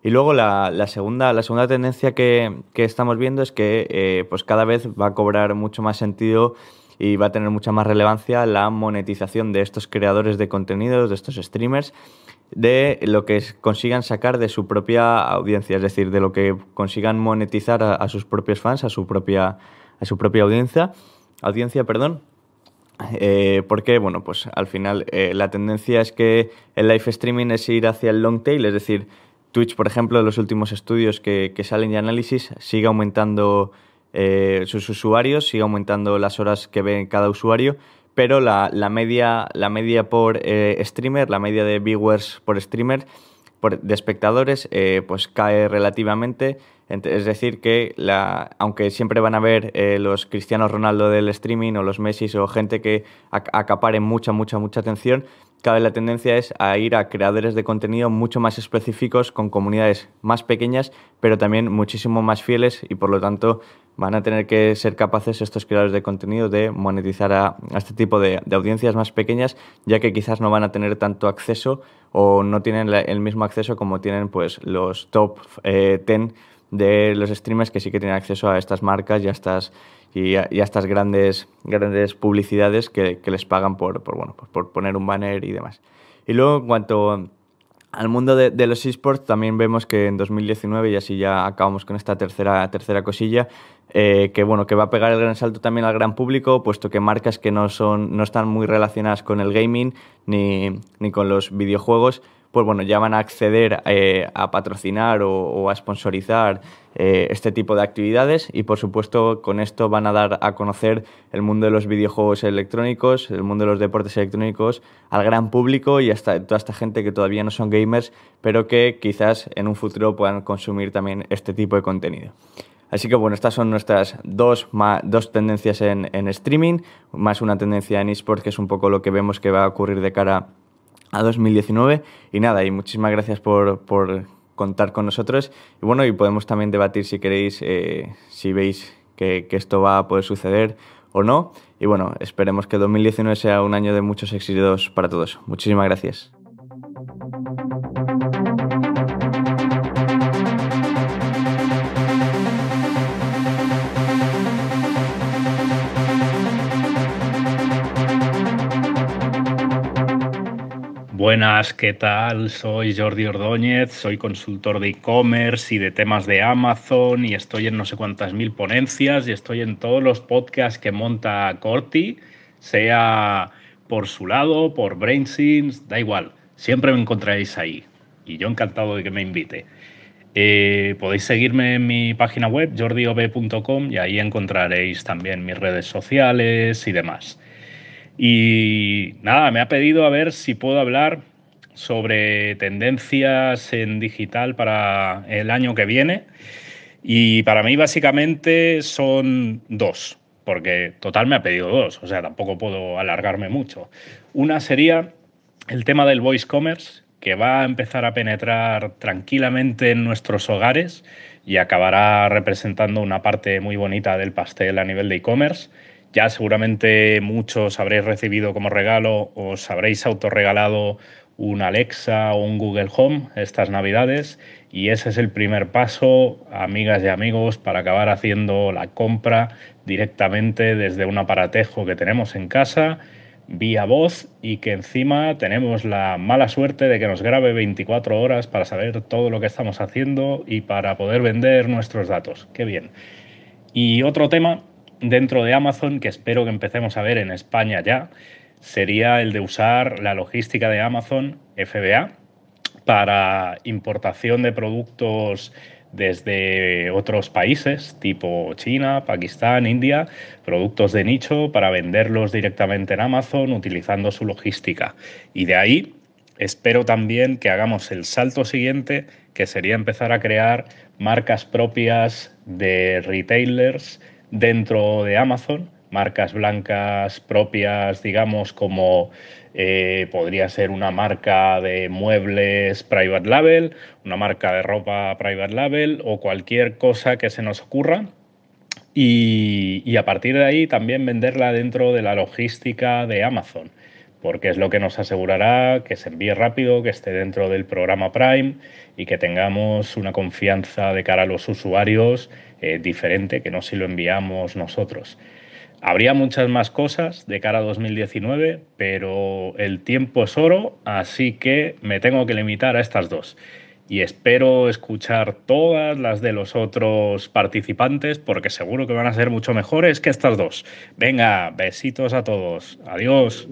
Y luego la, segunda, la segunda tendencia que, que estamos viendo es que pues cada vez va a cobrar mucho más sentido y va a tener mucha más relevancia la monetización de estos creadores de contenidos, de estos streamers, de lo que consigan sacar de su propia audiencia, es decir, de lo que consigan monetizar a, sus propios fans, a su propia, a su propia audiencia. audiencia perdón. Eh, porque, bueno, pues al final eh, la tendencia es que el live streaming es ir hacia el long tail, es decir, Twitch, por ejemplo, en los últimos estudios que, salen de análisis, sigue aumentando eh, sus usuarios, sigue aumentando las horas que ve cada usuario, pero la, media, la media por eh, streamer, la media de viewers por streamer, por, de espectadores, eh, pues cae relativamente. Es decir, que la, aunque siempre van a ver los Cristianos Ronaldo del streaming o los Messi o gente que acaparen mucha, mucha, mucha atención, cabe la tendencia es a ir a creadores de contenido mucho más específicos, con comunidades más pequeñas, pero también muchísimo más fieles y por lo tanto van a tener que ser capaces estos creadores de contenido de monetizar a, este tipo de, audiencias más pequeñas, ya que quizás no van a tener tanto acceso o no tienen el mismo acceso como tienen pues los top 10 eh, de los streamers que sí que tienen acceso a estas marcas y a estas y, a, estas grandes, grandes publicidades que, les pagan por, por, bueno, pues poner un banner y demás. Y luego, en cuanto al mundo de, los esports, también vemos que en 2019, y así ya acabamos con esta tercera, tercera cosilla, eh, que bueno, que va a pegar el gran salto también al gran público, puesto que marcas que no, son, no están muy relacionadas con el gaming ni, ni con los videojuegos, pues bueno, ya van a acceder eh, a patrocinar o, a sponsorizar eh, este tipo de actividades y por supuesto con esto van a dar a conocer el mundo de los videojuegos electrónicos, el mundo de los deportes electrónicos al gran público y hasta toda esta gente que todavía no son gamers, pero que quizás en un futuro puedan consumir también este tipo de contenido. Así que bueno, estas son nuestras dos, dos tendencias en, en, streaming, más una tendencia en esports, que es un poco lo que vemos que va a ocurrir de cara a a 2019. Y nada, y muchísimas gracias por, contar con nosotros. Y bueno, y podemos también debatir si queréis, eh, si veis que, que, esto va a poder suceder o no. Y bueno, esperemos que 2019 sea un año de muchos éxitos para todos. Muchísimas gracias. Buenas, ¿qué tal? Soy Jordi Ordóñez, soy consultor de e-commerce y de temas de Amazon y estoy en no sé cuántas mil ponencias y estoy en todos los podcasts que monta Corti, sea por su lado, por BrainSins, da igual, siempre me encontraréis ahí y yo encantado de que me invite. Eh, podéis seguirme en mi página web jordiob.com y ahí encontraréis también mis redes sociales y demás. Y nada, me ha pedido a ver si puedo hablar sobre tendencias en digital para el año que viene. Y para mí básicamente son dos, porque total me ha pedido dos, o sea, tampoco puedo alargarme mucho. Una sería el tema del voice commerce, que va a empezar a penetrar tranquilamente en nuestros hogares y acabará representando una parte muy bonita del pastel a nivel de e-commerce. Ya seguramente muchos habréis recibido como regalo, os habréis autorregalado un Alexa o un Google Home estas navidades y ese es el primer paso, amigas y amigos, para acabar haciendo la compra directamente desde un aparatejo que tenemos en casa vía voz y que encima tenemos la mala suerte de que nos grabe 24 horas para saber todo lo que estamos haciendo y para poder vender nuestros datos. Qué bien. Y otro tema dentro de Amazon, que espero que empecemos a ver en España ya, sería el de usar la logística de Amazon FBA para importación de productos desde otros países, tipo China, Pakistán, India, productos de nicho para venderlos directamente en Amazon utilizando su logística. Y de ahí espero también que hagamos el salto siguiente, que sería empezar a crear marcas propias de retailers dentro de Amazon, marcas blancas propias, digamos, como eh, podría ser una marca de muebles private label, una marca de ropa private label o cualquier cosa que se nos ocurra. y a partir de ahí también venderla dentro de la logística de Amazon, porque es lo que nos asegurará que se envíe rápido, que esté dentro del programa Prime y que tengamos una confianza de cara a los usuarios eh, diferente que no si lo enviamos nosotros. Habría muchas más cosas de cara a 2019, pero el tiempo es oro, así que me tengo que limitar a estas dos y espero escuchar todas las de los otros participantes porque seguro que van a ser mucho mejores que estas dos. Venga, besitos a todos. Adiós.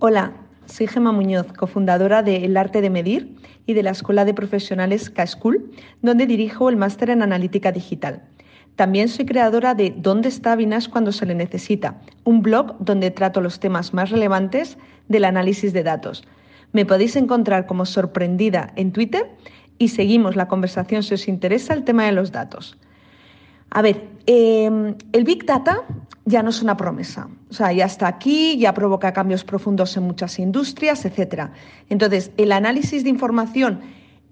Hola. Soy Gema Muñoz, cofundadora de El Arte de Medir y de la Escuela de Profesionales K-School, donde dirijo el máster en Analítica Digital. También soy creadora de ¿Dónde está Vinas cuando se le necesita? Un blog donde trato los temas más relevantes del análisis de datos. Me podéis encontrar como sorprendida en Twitter y seguimos la conversación si os interesa el tema de los datos. A ver, eh, el Big Data ya no es una promesa. O sea, ya está aquí, ya provoca cambios profundos en muchas industrias, etc. Entonces, el análisis de información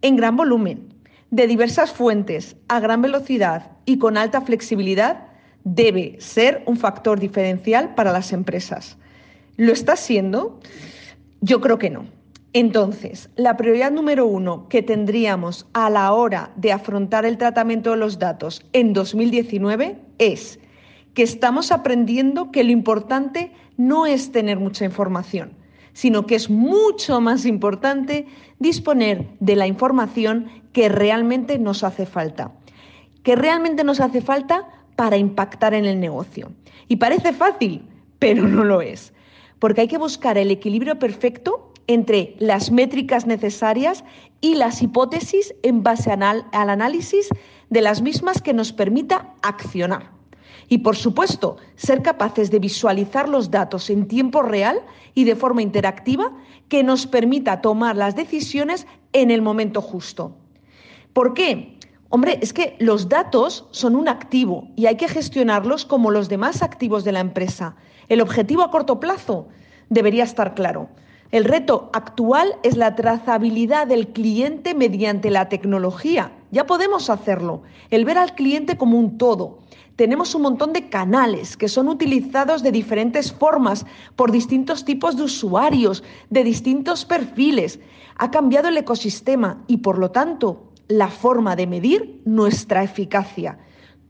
en gran volumen, de diversas fuentes, a gran velocidad y con alta flexibilidad, debe ser un factor diferencial para las empresas. ¿Lo está siendo? Yo creo que no. Entonces, la prioridad número uno que tendríamos a la hora de afrontar el tratamiento de los datos en 2019 es que estamos aprendiendo que lo importante no es tener mucha información, sino que es mucho más importante disponer de la información que realmente nos hace falta, que realmente nos hace falta para impactar en el negocio. Y parece fácil, pero no lo es, porque hay que buscar el equilibrio perfecto entre las métricas necesarias y las hipótesis en base al análisis de las mismas que nos permita accionar. Y, por supuesto, ser capaces de visualizar los datos en tiempo real y de forma interactiva que nos permita tomar las decisiones en el momento justo. ¿Por qué? Hombre, es que los datos son un activo y hay que gestionarlos como los demás activos de la empresa. El objetivo a corto plazo debería estar claro. El reto actual es la trazabilidad del cliente mediante la tecnología. Ya podemos hacerlo. El ver al cliente como un todo, tenemos un montón de canales que son utilizados de diferentes formas por distintos tipos de usuarios, de distintos perfiles. Ha cambiado el ecosistema y por lo tanto la forma de medir nuestra eficacia.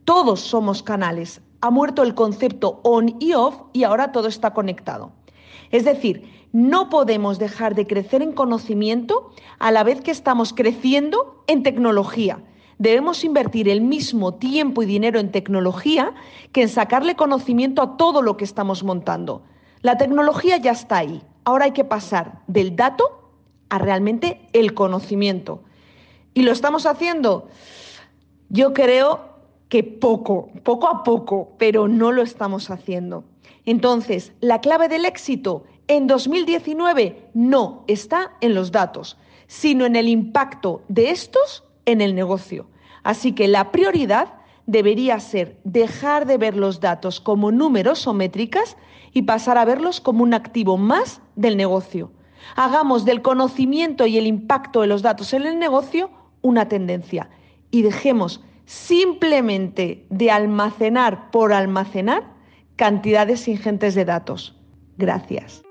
Todos somos canales. Ha muerto el concepto on y off y ahora todo está conectado. Es decir, no podemos dejar de crecer en conocimiento a la vez que estamos creciendo en tecnología. Debemos invertir el mismo tiempo y dinero en tecnología que en sacarle conocimiento a todo lo que estamos montando. La tecnología ya está ahí. Ahora hay que pasar del dato a realmente el conocimiento. ¿Y lo estamos haciendo? Yo creo que poco, poco a poco, pero no lo estamos haciendo. Entonces, la clave del éxito en 2019 no está en los datos, sino en el impacto de estos en el negocio. Así que la prioridad debería ser dejar de ver los datos como números o métricas y pasar a verlos como un activo más del negocio. Hagamos del conocimiento y el impacto de los datos en el negocio una tendencia y dejemos simplemente de almacenar por almacenar cantidades ingentes de datos. Gracias.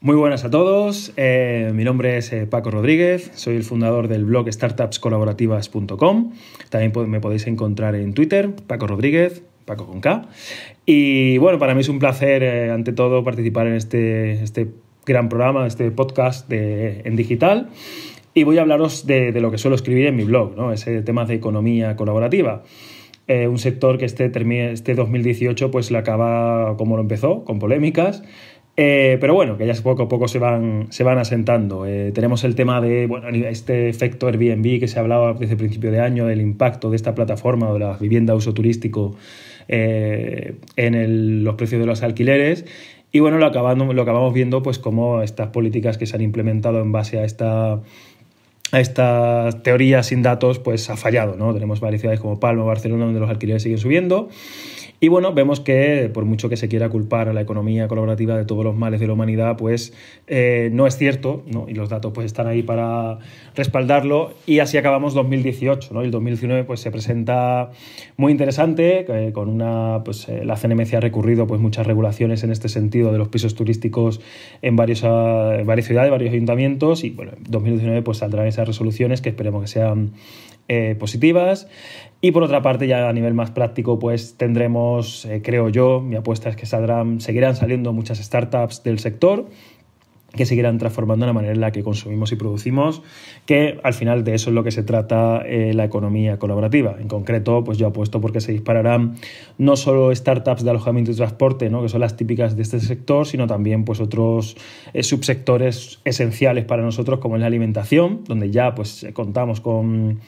Muy buenas a todos, eh, mi nombre es eh, Paco Rodríguez, soy el fundador del blog startupscolaborativas.com, también me podéis encontrar en Twitter, Paco Rodríguez, Paco con K, y bueno, para mí es un placer eh, ante todo participar en este, este gran programa, este podcast en digital, y voy a hablaros de, lo que suelo escribir en mi blog, ¿no? ese tema de economía colaborativa. un sector que este, este 2018 pues la acaba como lo empezó, con polémicas, eh, pero bueno, que ya poco a poco se van, se van asentando. Eh, tenemos el tema de este efecto Airbnb que se hablaba desde el principio de año, del impacto de esta plataforma de la vivienda uso turístico eh, en los precios de los alquileres. Y bueno, lo, lo acabamos viendo, pues, como estas políticas que se han implementado en base a esta a teoría sin datos, pues ha fallado, ¿no? Tenemos varias ciudades como Palma, Barcelona, donde los alquileres siguen subiendo. Y bueno, vemos que por mucho que se quiera culpar a la economía colaborativa de todos los males de la humanidad, pues eh, no es cierto, ¿no? y los datos pues están ahí para respaldarlo, y así acabamos 2018, el 2019 pues se presenta muy interesante, eh, con una, pues eh, la CNMC ha recurrido pues muchas regulaciones en este sentido de los pisos turísticos en, ah, varias ciudades, varios ayuntamientos, y bueno, 2019 pues saldrán esas resoluciones que esperemos que sean positivas. Y por otra parte, ya a nivel más práctico, pues tendremos, eh, creo yo, mi apuesta es que saldrán, seguirán saliendo muchas startups del sector que seguirán transformando la manera en la que consumimos y producimos, que al final de eso es lo que se trata eh, la economía colaborativa. En concreto, pues yo apuesto porque se dispararán no solo startups de alojamiento y transporte, ¿no? que son las típicas de este sector, sino también pues otros eh, subsectores esenciales para nosotros, como es la alimentación, donde ya pues contamos con,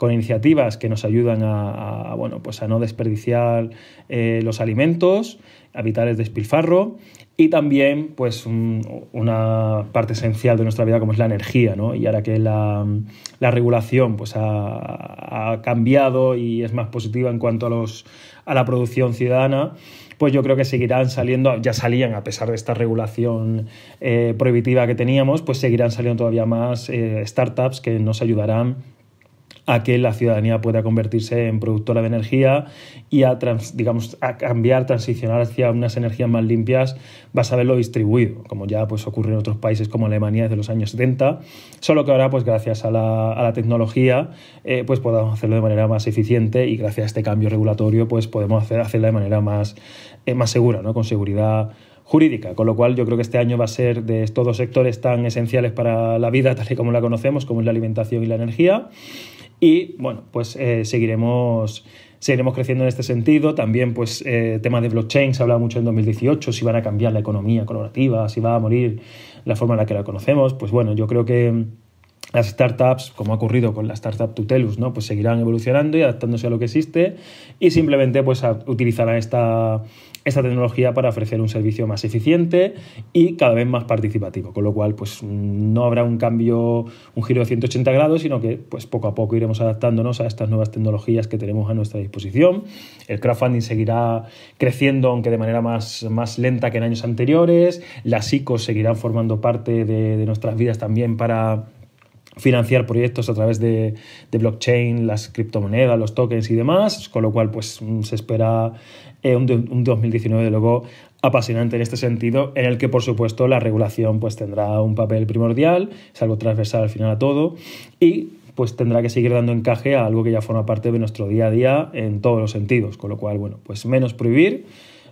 iniciativas que nos ayudan a, bueno, pues a no desperdiciar eh, los alimentos, a evitar el despilfarro y también, pues, una parte esencial de nuestra vida como es la energía, ¿no? Y ahora que la, regulación, pues, ha, cambiado y es más positiva en cuanto a, la producción ciudadana, pues yo creo que seguirán saliendo, ya salían a pesar de esta regulación eh, prohibitiva que teníamos, pues seguirán saliendo todavía más eh, startups que nos ayudarán a que la ciudadanía pueda convertirse en productora de energía y a, digamos, a cambiar, transicionar hacia unas energías más limpias, vas a verlo distribuido, como ya pues, ocurre en otros países como Alemania desde los años 70, solo que ahora, pues, gracias a la, tecnología, eh, pues, podamos hacerlo de manera más eficiente y gracias a este cambio regulatorio pues, podemos hacer, de manera más, eh, más segura, ¿no? con seguridad jurídica, con lo cual yo creo que este año va a ser de estos dos sectores tan esenciales para la vida *laughs* tal y como la conocemos, como es la alimentación y la energía. Y bueno, pues eh, seguiremos, seguiremos creciendo en este sentido. También, pues, eh, tema de blockchain se ha mucho en 2018, si van a cambiar la economía colaborativa, si va a morir la forma en la que la conocemos. Pues bueno, yo creo que las startups, como ha ocurrido con la startup Tutelus, ¿no? pues seguirán evolucionando y adaptándose a lo que existe y simplemente pues, utilizarán esta, esta tecnología para ofrecer un servicio más eficiente y cada vez más participativo, con lo cual pues, no habrá un cambio, un giro de 180 grados, sino que pues, poco a poco iremos adaptándonos a estas nuevas tecnologías que tenemos a nuestra disposición. El crowdfunding seguirá creciendo, aunque de manera más, más lenta que en años anteriores, las ICOs seguirán formando parte de, de nuestras vidas también para financiar proyectos a través de, blockchain, las criptomonedas, los tokens y demás, con lo cual pues mm, se espera eh, un, un, 2019 luego apasionante en este sentido, en el que por supuesto la regulación pues tendrá un papel primordial, es algo transversal al final a todo y pues tendrá que seguir dando encaje a algo que ya forma parte de nuestro día a día en todos los sentidos, con lo cual bueno, pues menos prohibir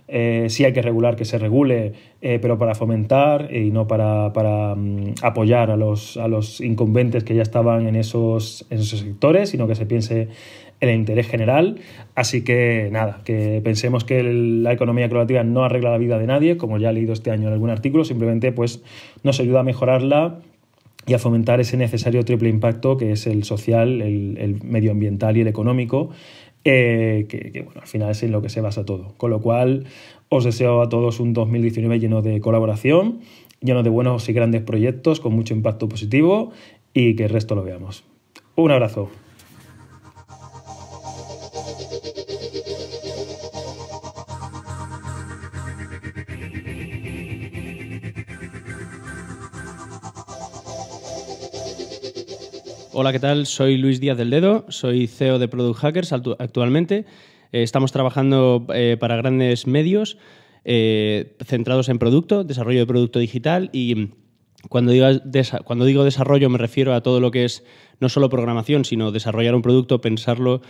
eh, sí hay que regular que se regule, eh, pero para fomentar y no para, mm, apoyar a los, a incumbentes que ya estaban en esos, sectores, sino que se piense en el interés general. Así que nada, que pensemos que la economía colaborativa no arregla la vida de nadie, como ya he leído este año en algún artículo, simplemente pues nos ayuda a mejorarla y a fomentar ese necesario triple impacto que es el social, el medioambiental y el económico, eh, que, que, bueno, al final es en lo que se basa todo. Con lo cual, os deseo a todos un 2019 lleno de colaboración, lleno de buenos y grandes proyectos, con mucho impacto positivo y que el resto lo veamos. Un abrazo. Hola, ¿qué tal? Soy Luis Díaz del Dedo, soy CEO de Product Hackers actualmente. Eh, estamos trabajando eh, para grandes medios eh, centrados en producto, desarrollo de producto digital y mm, cuando digo, desarrollo me refiero a todo lo que es no solo programación, sino desarrollar un producto, pensarlo,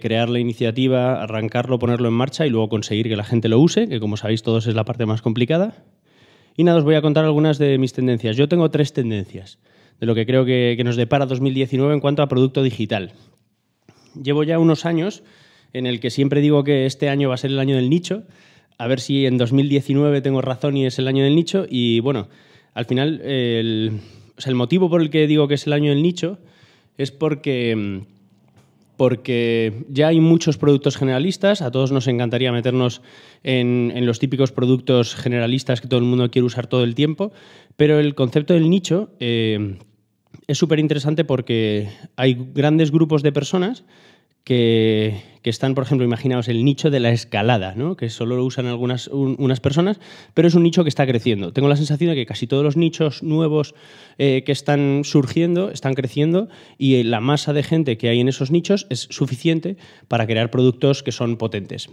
crear la iniciativa, arrancarlo, ponerlo en marcha y luego conseguir que la gente lo use, que como sabéis todos es la parte más complicada. Y nada, os voy a contar algunas de mis tendencias. Yo tengo tres tendencias de lo que creo que, nos depara 2019 en cuanto a producto digital. Llevo ya unos años en el que siempre digo que este año va a ser el año del nicho, a ver si en 2019 tengo razón y es el año del nicho, y bueno, al final el motivo por el que digo que es el año del nicho es porque mm, porque ya hay muchos productos generalistas, a todos nos encantaría meternos en, los típicos productos generalistas que todo el mundo quiere usar todo el tiempo, pero el concepto del nicho eh, es súper interesante porque hay grandes grupos de personas que, están, por ejemplo, imaginaos el nicho de la escalada, ¿no? que solo lo usan algunas unas personas, pero es un nicho que está creciendo. Tengo la sensación de que casi todos los nichos nuevos eh, que están surgiendo están creciendo y la masa de gente que hay en esos nichos es suficiente para crear productos que son potentes.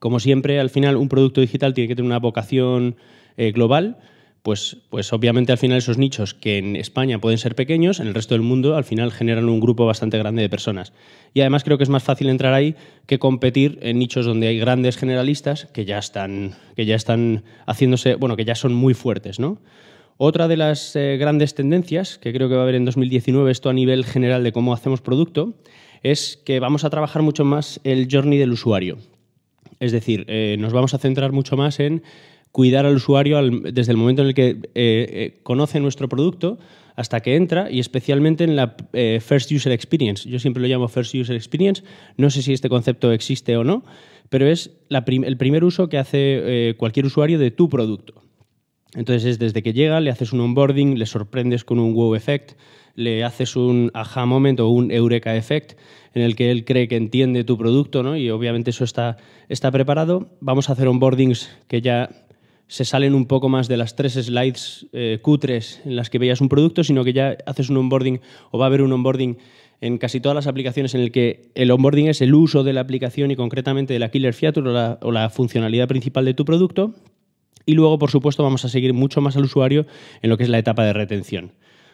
Como siempre, al final un producto digital tiene que tener una vocación eh, global pues, pues, obviamente al final esos nichos que en España pueden ser pequeños, en el resto del mundo al final generan un grupo bastante grande de personas. Y además creo que es más fácil entrar ahí que competir en nichos donde hay grandes generalistas que ya están, que ya están haciéndose, bueno, que ya son muy fuertes, ¿no? Otra de las eh, grandes tendencias que creo que va a haber en 2019, esto a nivel general de cómo hacemos producto, es que vamos a trabajar mucho más el journey del usuario. Es decir, eh, nos vamos a centrar mucho más en cuidar al usuario desde el momento en el que eh, eh, conoce nuestro producto hasta que entra y especialmente en la eh, First User Experience. Yo siempre lo llamo First User Experience, no sé si este concepto existe o no, pero es el primer uso que hace cualquier usuario de tu producto. Entonces es desde que llega, le haces un onboarding, le sorprendes con un wow effect, le haces un aha moment o un eureka effect en el que él cree que entiende tu producto, ¿no? Y obviamente eso está, está preparado. Vamos a hacer onboardings que ya se salen un poco más de las tres slides eh, cutres en las que veías un producto, sino que ya haces un onboarding o va a haber un onboarding en casi todas las aplicaciones en el que el onboarding es el uso de la aplicación y concretamente de la killer feature o la, funcionalidad principal de tu producto. Y luego, por supuesto, vamos a seguir mucho más al usuario en lo que es la etapa de retención.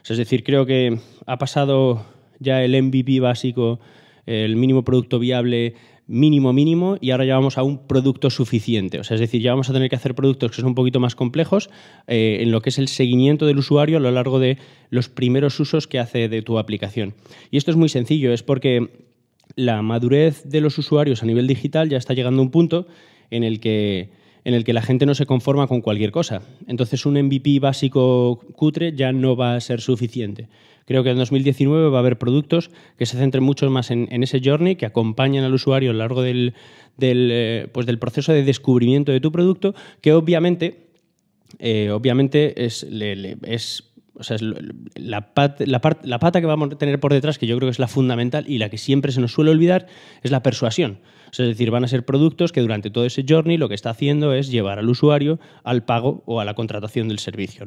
es decir, creo que ha pasado ya el MVP básico, el mínimo producto viable, mínimo mínimo y ahora ya vamos a un producto suficiente. O sea, es decir, ya vamos a tener que hacer productos que son un poquito más complejos eh, en lo que es el seguimiento del usuario a lo largo de los primeros usos que hace de tu aplicación. Y esto es muy sencillo, es porque la madurez de los usuarios a nivel digital ya está llegando a un punto en el que en el que la gente no se conforma con cualquier cosa. Entonces un MVP básico cutre ya no va a ser suficiente. Creo que en 2019 va a haber productos que se centren mucho más en, ese journey, que acompañan al usuario a lo largo eh, pues del, proceso de descubrimiento de tu producto, que obviamente, eh, obviamente es o sea, la, pata que vamos a tener por detrás, que yo creo que es la fundamental y la que siempre se nos suele olvidar, es la persuasión. O sea, es decir, van a ser productos que durante todo ese journey lo que está haciendo es llevar al usuario al pago o a la contratación del servicio.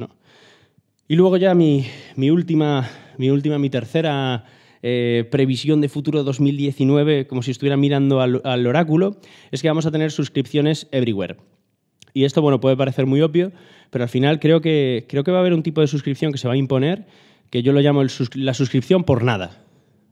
Y luego ya mi, última, mi última, mi tercera eh, previsión de futuro 2019, como si estuviera mirando al, al oráculo, es que vamos a tener suscripciones everywhere. Y esto, bueno, puede parecer muy obvio, pero al final creo que, creo que va a haber un tipo de suscripción que se va a imponer, que yo lo llamo la suscripción por nada.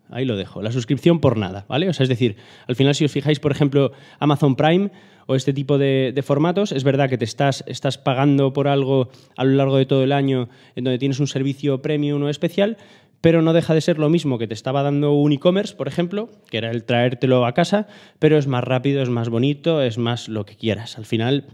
Ahí lo dejo, la suscripción por nada, ¿vale? O sea, es decir, al final si os fijáis, por ejemplo, Amazon Prime o este tipo de, formatos, es verdad que te estás, estás pagando por algo a lo largo de todo el año en donde tienes un servicio premium o especial, pero no deja de ser lo mismo que te estaba dando un e-commerce, por ejemplo, que era el traértelo a casa, pero es más rápido, es más bonito, es más lo que quieras. Al final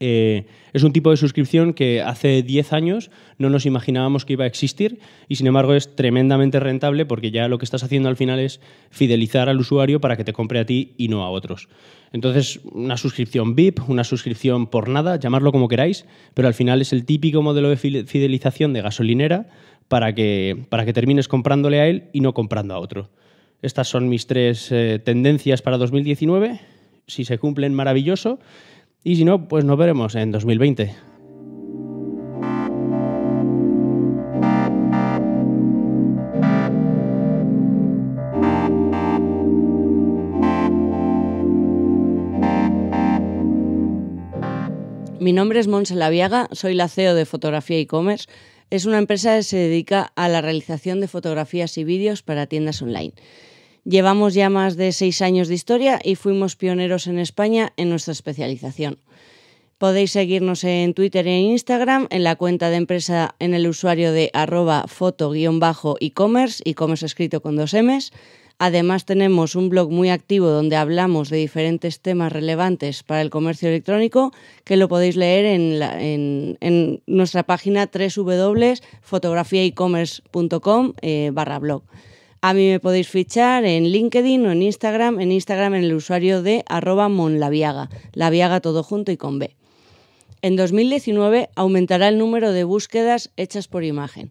eh, es un tipo de suscripción que hace 10 años no nos imaginábamos que iba a existir y sin embargo es tremendamente rentable porque ya lo que estás haciendo al final es fidelizar al usuario para que te compre a ti y no a otros. Entonces, una suscripción VIP, una suscripción por nada, llamarlo como queráis, pero al final es el típico modelo de fidelización de gasolinera para que, para que termines comprándole a él y no comprando a otro. Estas son mis tres eh, tendencias para 2019. Si se cumplen, maravilloso. Y si no, pues nos veremos en 2020. Mi nombre es Monsa Laviaga, soy la CEO de Fotografía e-commerce. Es una empresa que se dedica a la realización de fotografías y vídeos para tiendas online. Llevamos ya más de seis años de historia y fuimos pioneros en España en nuestra especialización. Podéis seguirnos en Twitter e Instagram, en la cuenta de empresa en el usuario de arroba foto-e-commerce, e-commerce escrito con dos M's. Además tenemos un blog muy activo donde hablamos de diferentes temas relevantes para el comercio electrónico que lo podéis leer en, nuestra página www.fotografiaecommerce.com eh, barra blog. A mí me podéis fichar en LinkedIn o en Instagram, en Instagram en el usuario de arroba monlaviaga, la todo junto y con B. En 2019 aumentará el número de búsquedas hechas por imagen.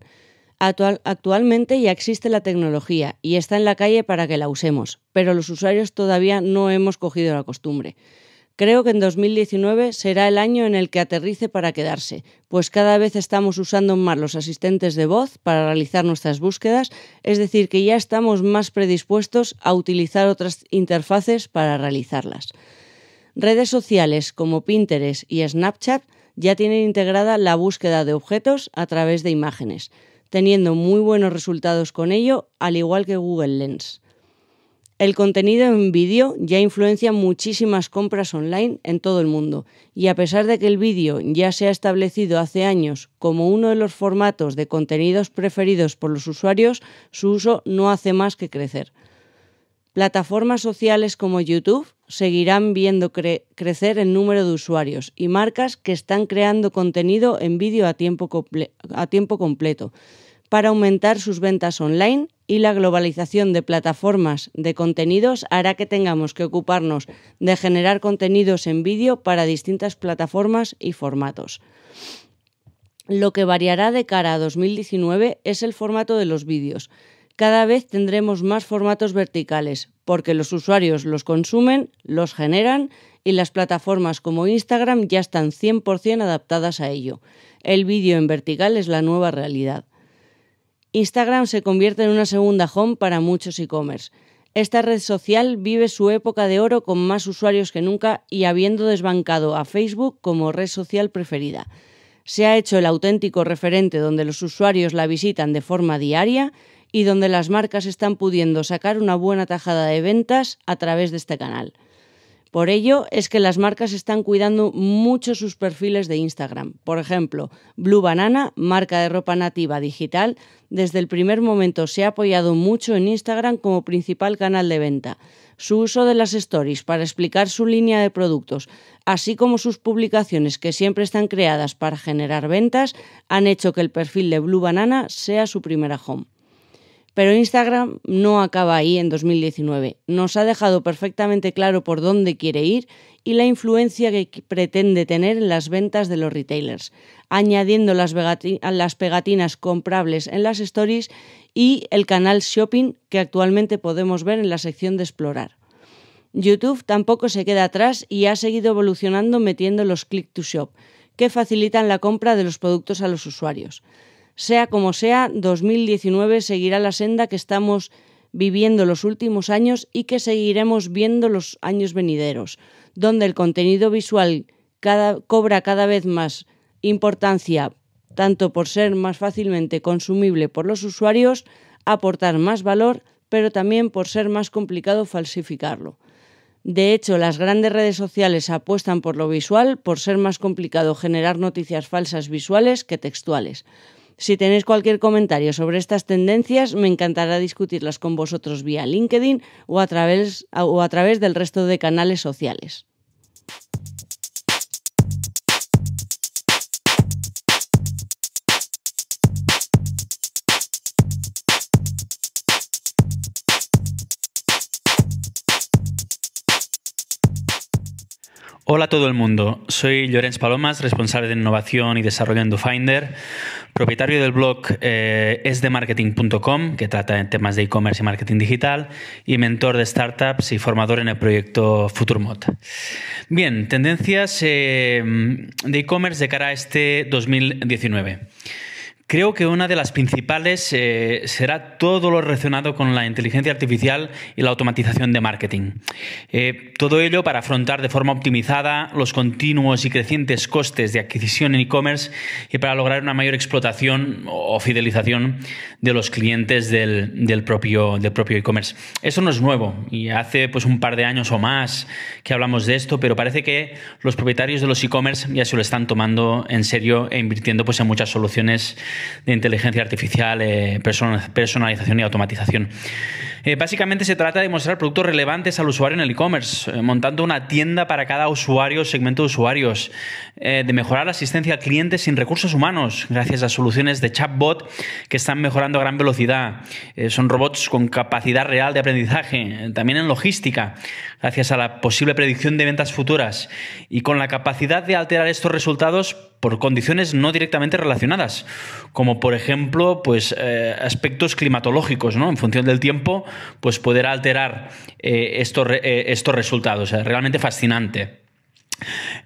actualmente ya existe la tecnología y está en la calle para que la usemos, pero los usuarios todavía no hemos cogido la costumbre. Creo que en 2019 será el año en el que aterrice para quedarse, pues cada vez estamos usando más los asistentes de voz para realizar nuestras búsquedas, es decir, que ya estamos más predispuestos a utilizar otras interfaces para realizarlas. Redes sociales como Pinterest y Snapchat ya tienen integrada la búsqueda de objetos a través de imágenes, teniendo muy buenos resultados con ello, al igual que Google Lens. El contenido en vídeo ya influencia muchísimas compras online en todo el mundo y a pesar de que el vídeo ya se ha establecido hace años como uno de los formatos de contenidos preferidos por los usuarios, su uso no hace más que crecer. Plataformas sociales como YouTube seguirán viendo crecer el número de usuarios y marcas que están creando contenido en vídeo a tiempo completo para aumentar sus ventas online y la globalización de plataformas de contenidos hará que tengamos que ocuparnos de generar contenidos en vídeo para distintas plataformas y formatos. Lo que variará de cara a 2019 es el formato de los vídeos. Cada vez tendremos más formatos verticales, porque los usuarios los consumen, los generan y las plataformas como Instagram ya están 100% adaptadas a ello. El vídeo en vertical es la nueva realidad. Instagram se convierte en una segunda home para muchos e-commerce. Esta red social vive su época de oro con más usuarios que nunca y habiendo desbancado a Facebook como red social preferida. Se ha hecho el auténtico referente donde los usuarios la visitan de forma diaria y donde las marcas están pudiendo sacar una buena tajada de ventas a través de este canal. Por ello es que las marcas están cuidando mucho sus perfiles de Instagram. Por ejemplo, Blue Banana, marca de ropa nativa digital, desde el primer momento se ha apoyado mucho en Instagram como principal canal de venta. Su uso de las stories para explicar su línea de productos, así como sus publicaciones que siempre están creadas para generar ventas, han hecho que el perfil de Blue Banana sea su primera home. Pero Instagram no acaba ahí en 2019. Nos ha dejado perfectamente claro por dónde quiere ir y la influencia que pretende tener en las ventas de los retailers, añadiendo las, las pegatinas comprables en las stories y el canal Shopping que actualmente podemos ver en la sección de explorar. YouTube tampoco se queda atrás y ha seguido evolucionando metiendo los click to shop, que facilitan la compra de los productos a los usuarios. Sea como sea, 2019 seguirá la senda que estamos viviendo los últimos años y que seguiremos viendo los años venideros, donde el contenido visual cobra cada vez más importancia, tanto por ser más fácilmente consumible por los usuarios, aportar más valor, pero también por ser más complicado falsificarlo. De hecho, las grandes redes sociales apuestan por lo visual, por ser más complicado generar noticias falsas visuales que textuales. Si tenéis cualquier comentario sobre estas tendencias, me encantará discutirlas con vosotros vía LinkedIn o a través, o través del resto de canales sociales. Hola a todo el mundo, soy llorenz Palomas, responsable de innovación y desarrollo en DoFinder propietario del blog eh, esdemarketing.com, que trata en temas de e-commerce y marketing digital, y mentor de startups y formador en el proyecto FuturMod. Bien, tendencias eh, de e-commerce de cara a este 2019. Creo que una de las principales eh, será todo lo relacionado con la inteligencia artificial y la automatización de marketing. Eh, todo ello para afrontar de forma optimizada los continuos y crecientes costes de adquisición en e-commerce y para lograr una mayor explotación o fidelización de los clientes del, propio del e-commerce. Eso no es nuevo y hace pues un par de años o más que hablamos de esto, pero parece que los propietarios de los e-commerce ya se lo están tomando en serio e invirtiendo pues en muchas soluciones de inteligencia artificial, eh, personalización y automatización. Eh, básicamente se trata de mostrar productos relevantes al usuario en el e-commerce, eh, montando una tienda para cada usuario, segmento de usuarios, de mejorar la asistencia al cliente sin recursos humanos, gracias a soluciones de chatbot que están mejorando a gran velocidad. son robots con capacidad real de aprendizaje, también en logística, gracias a la posible predicción de ventas futuras y con la capacidad de alterar estos resultados por condiciones no directamente relacionadas, como por ejemplo pues, eh, aspectos climatológicos, ¿no? en función del tiempo, pues poder alterar eh, estos, eh, estos resultados. Es realmente fascinante.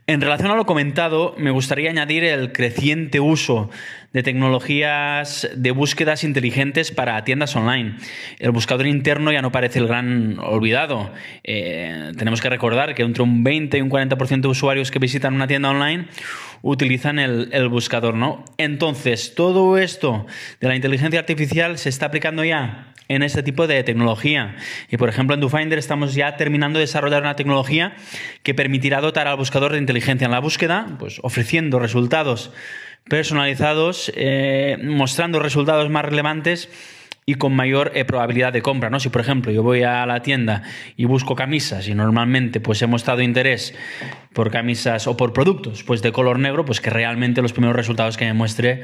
En relación a lo comentado, me gustaría añadir el creciente uso de tecnologías de búsquedas inteligentes para tiendas online. El buscador interno ya no parece el gran olvidado. Eh, tenemos que recordar que entre un 20 y un 40% de usuarios que visitan una tienda online utilizan el, buscador, ¿no? Entonces, todo esto de la inteligencia artificial se está aplicando ya en este tipo de tecnología. Y por ejemplo, en DoFinder estamos ya terminando de desarrollar una tecnología que permitirá dotar al buscador de inteligencia en la búsqueda, pues ofreciendo resultados personalizados, eh, mostrando resultados más relevantes y con mayor eh, probabilidad de compra. ¿no? Si, por ejemplo, yo voy a la tienda y busco camisas y normalmente pues, he mostrado interés por camisas o por productos pues, de color negro, pues que realmente los primeros resultados que me muestre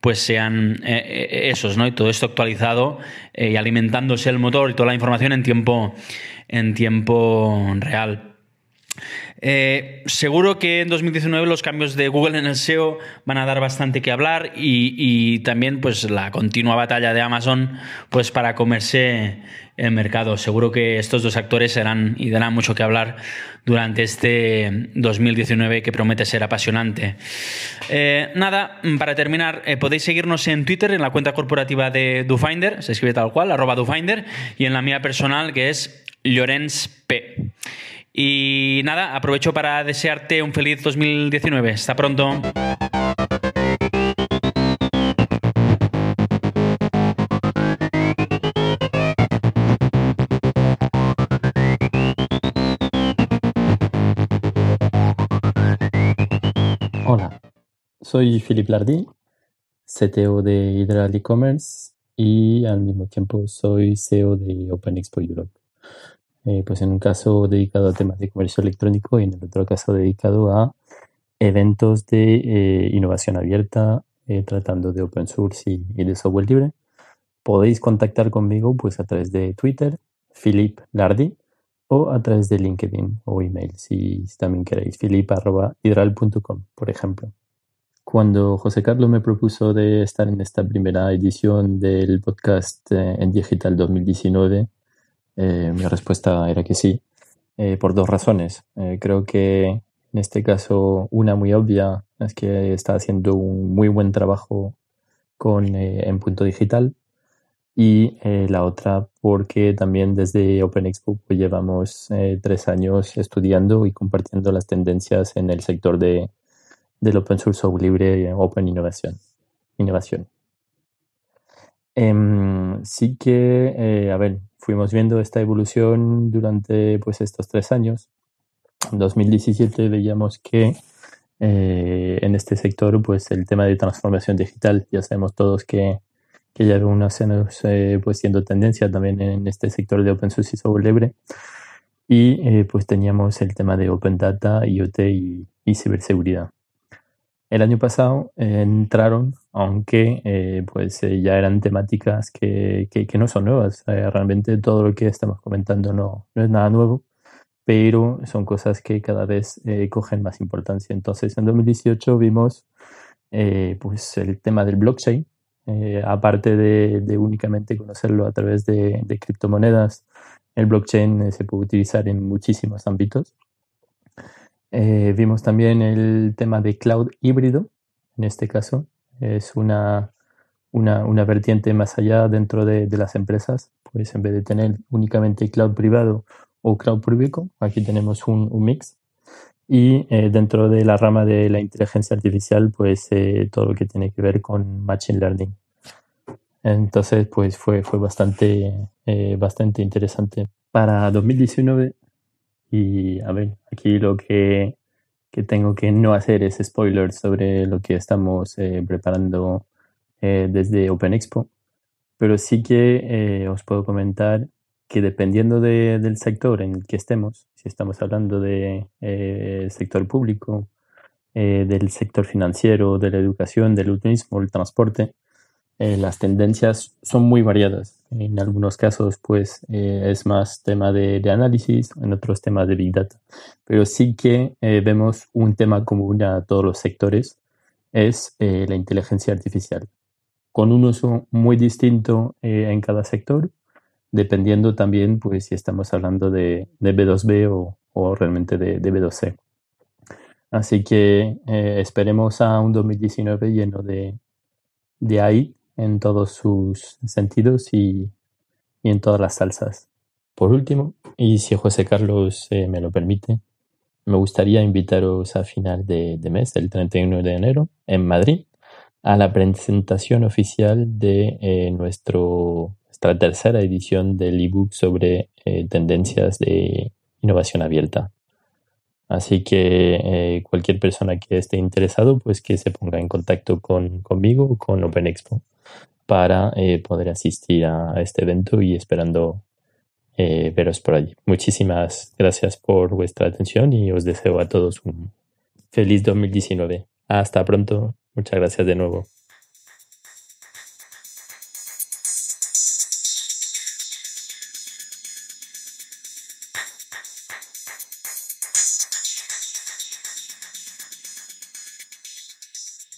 pues sean eh, esos, ¿no? Y todo esto actualizado y alimentándose el motor y toda la información en tiempo, en tiempo real. Eh, seguro que en 2019 los cambios de Google en el SEO van a dar bastante que hablar y, también pues la continua batalla de Amazon pues para comerse el mercado. Seguro que estos dos actores serán y darán mucho que hablar durante este 2019 que promete ser apasionante. Eh, nada, para terminar, eh, podéis seguirnos en Twitter, en la cuenta corporativa de DoFinder, se escribe tal cual, arroba DoFinder, y en la mía personal que es LorenzP. P. Y nada, aprovecho para desearte un feliz 2019. Hasta pronto. Hola, soy Philippe Lardy, CTO de Hydral eCommerce y al mismo tiempo soy CEO de Open Expo Europe. Eh, pues en un caso dedicado a temas de comercio electrónico y en el otro caso dedicado a eventos de eh, innovación abierta, eh, tratando de open source y, de software libre. Podéis contactar conmigo pues a través de Twitter, Philip Lardi, o a través de LinkedIn o email, si también queréis, philip.hidral.com, por ejemplo. Cuando José Carlos me propuso de estar en esta primera edición del podcast en digital 2019, eh, mi respuesta era que sí, eh, por dos razones. Eh, creo que en este caso una muy obvia es que está haciendo un muy buen trabajo con, en punto digital y la otra porque también desde Open Expo pues, llevamos tres años estudiando y compartiendo las tendencias en el sector de, del open source o libre, open innovación. innovación. Em, sí que, eh, a ver, fuimos viendo esta evolución durante pues estos tres años. En 2017 veíamos que eh, en este sector pues el tema de transformación digital, ya sabemos todos que, que ya unos años eh, pues siendo tendencia también en este sector de OpenSUSE y software libre. Y pues teníamos el tema de Open Data, IoT y ciberseguridad. El año pasado entraron aunque eh, pues eh, ya eran temáticas que, no son nuevas. Eh, realmente todo lo que estamos comentando no, es nada nuevo, pero son cosas que cada vez cogen más importancia. Entonces, en 2018 vimos pues el tema del blockchain, aparte de, únicamente conocerlo a través de, de criptomonedas, el blockchain se puede utilizar en muchísimos ámbitos. vimos también el tema de cloud híbrido, en este caso, es una, una, una vertiente más allá dentro de, de, las empresas, pues en vez de tener únicamente cloud privado o cloud público, aquí tenemos un, un mix. Y eh, dentro de la rama de la inteligencia artificial, pues eh, todo lo que tiene que ver con Machine Learning. Entonces, pues fue, fue bastante, eh, bastante interesante. Para 2019, y a ver, aquí lo que que tengo que no hacer ese spoiler sobre lo que estamos eh, preparando eh, desde Open Expo, pero sí que eh, os puedo comentar que dependiendo del sector en el que estemos, si estamos hablando del sector público, del sector financiero, de la educación, del turismo, el transporte, eh, las tendencias son muy variadas. En algunos casos, pues, eh, es más tema de, análisis, en otros temas de Big Data. Pero sí que eh, vemos un tema común a todos los sectores, es la inteligencia artificial, con un uso muy distinto en cada sector, dependiendo también, pues, si estamos hablando de, B2B o, realmente de, B2C. Así que esperemos a un 2019 lleno de, de ahí en todos sus sentidos y, en todas las salsas. Por último, y si José Carlos eh, me lo permite, me gustaría invitaros a final de, mes, el 31 de enero, en Madrid, a la presentación oficial de eh, nuestro, nuestra tercera edición del ebook sobre eh, tendencias de innovación abierta. Así que eh, cualquier persona que esté interesado, pues que se ponga en contacto con, conmigo con Open Expo para eh, poder asistir a, este evento y esperando eh, veros por allí. Muchísimas gracias por vuestra atención y os deseo a todos un feliz 2019. Hasta pronto. Muchas gracias de nuevo.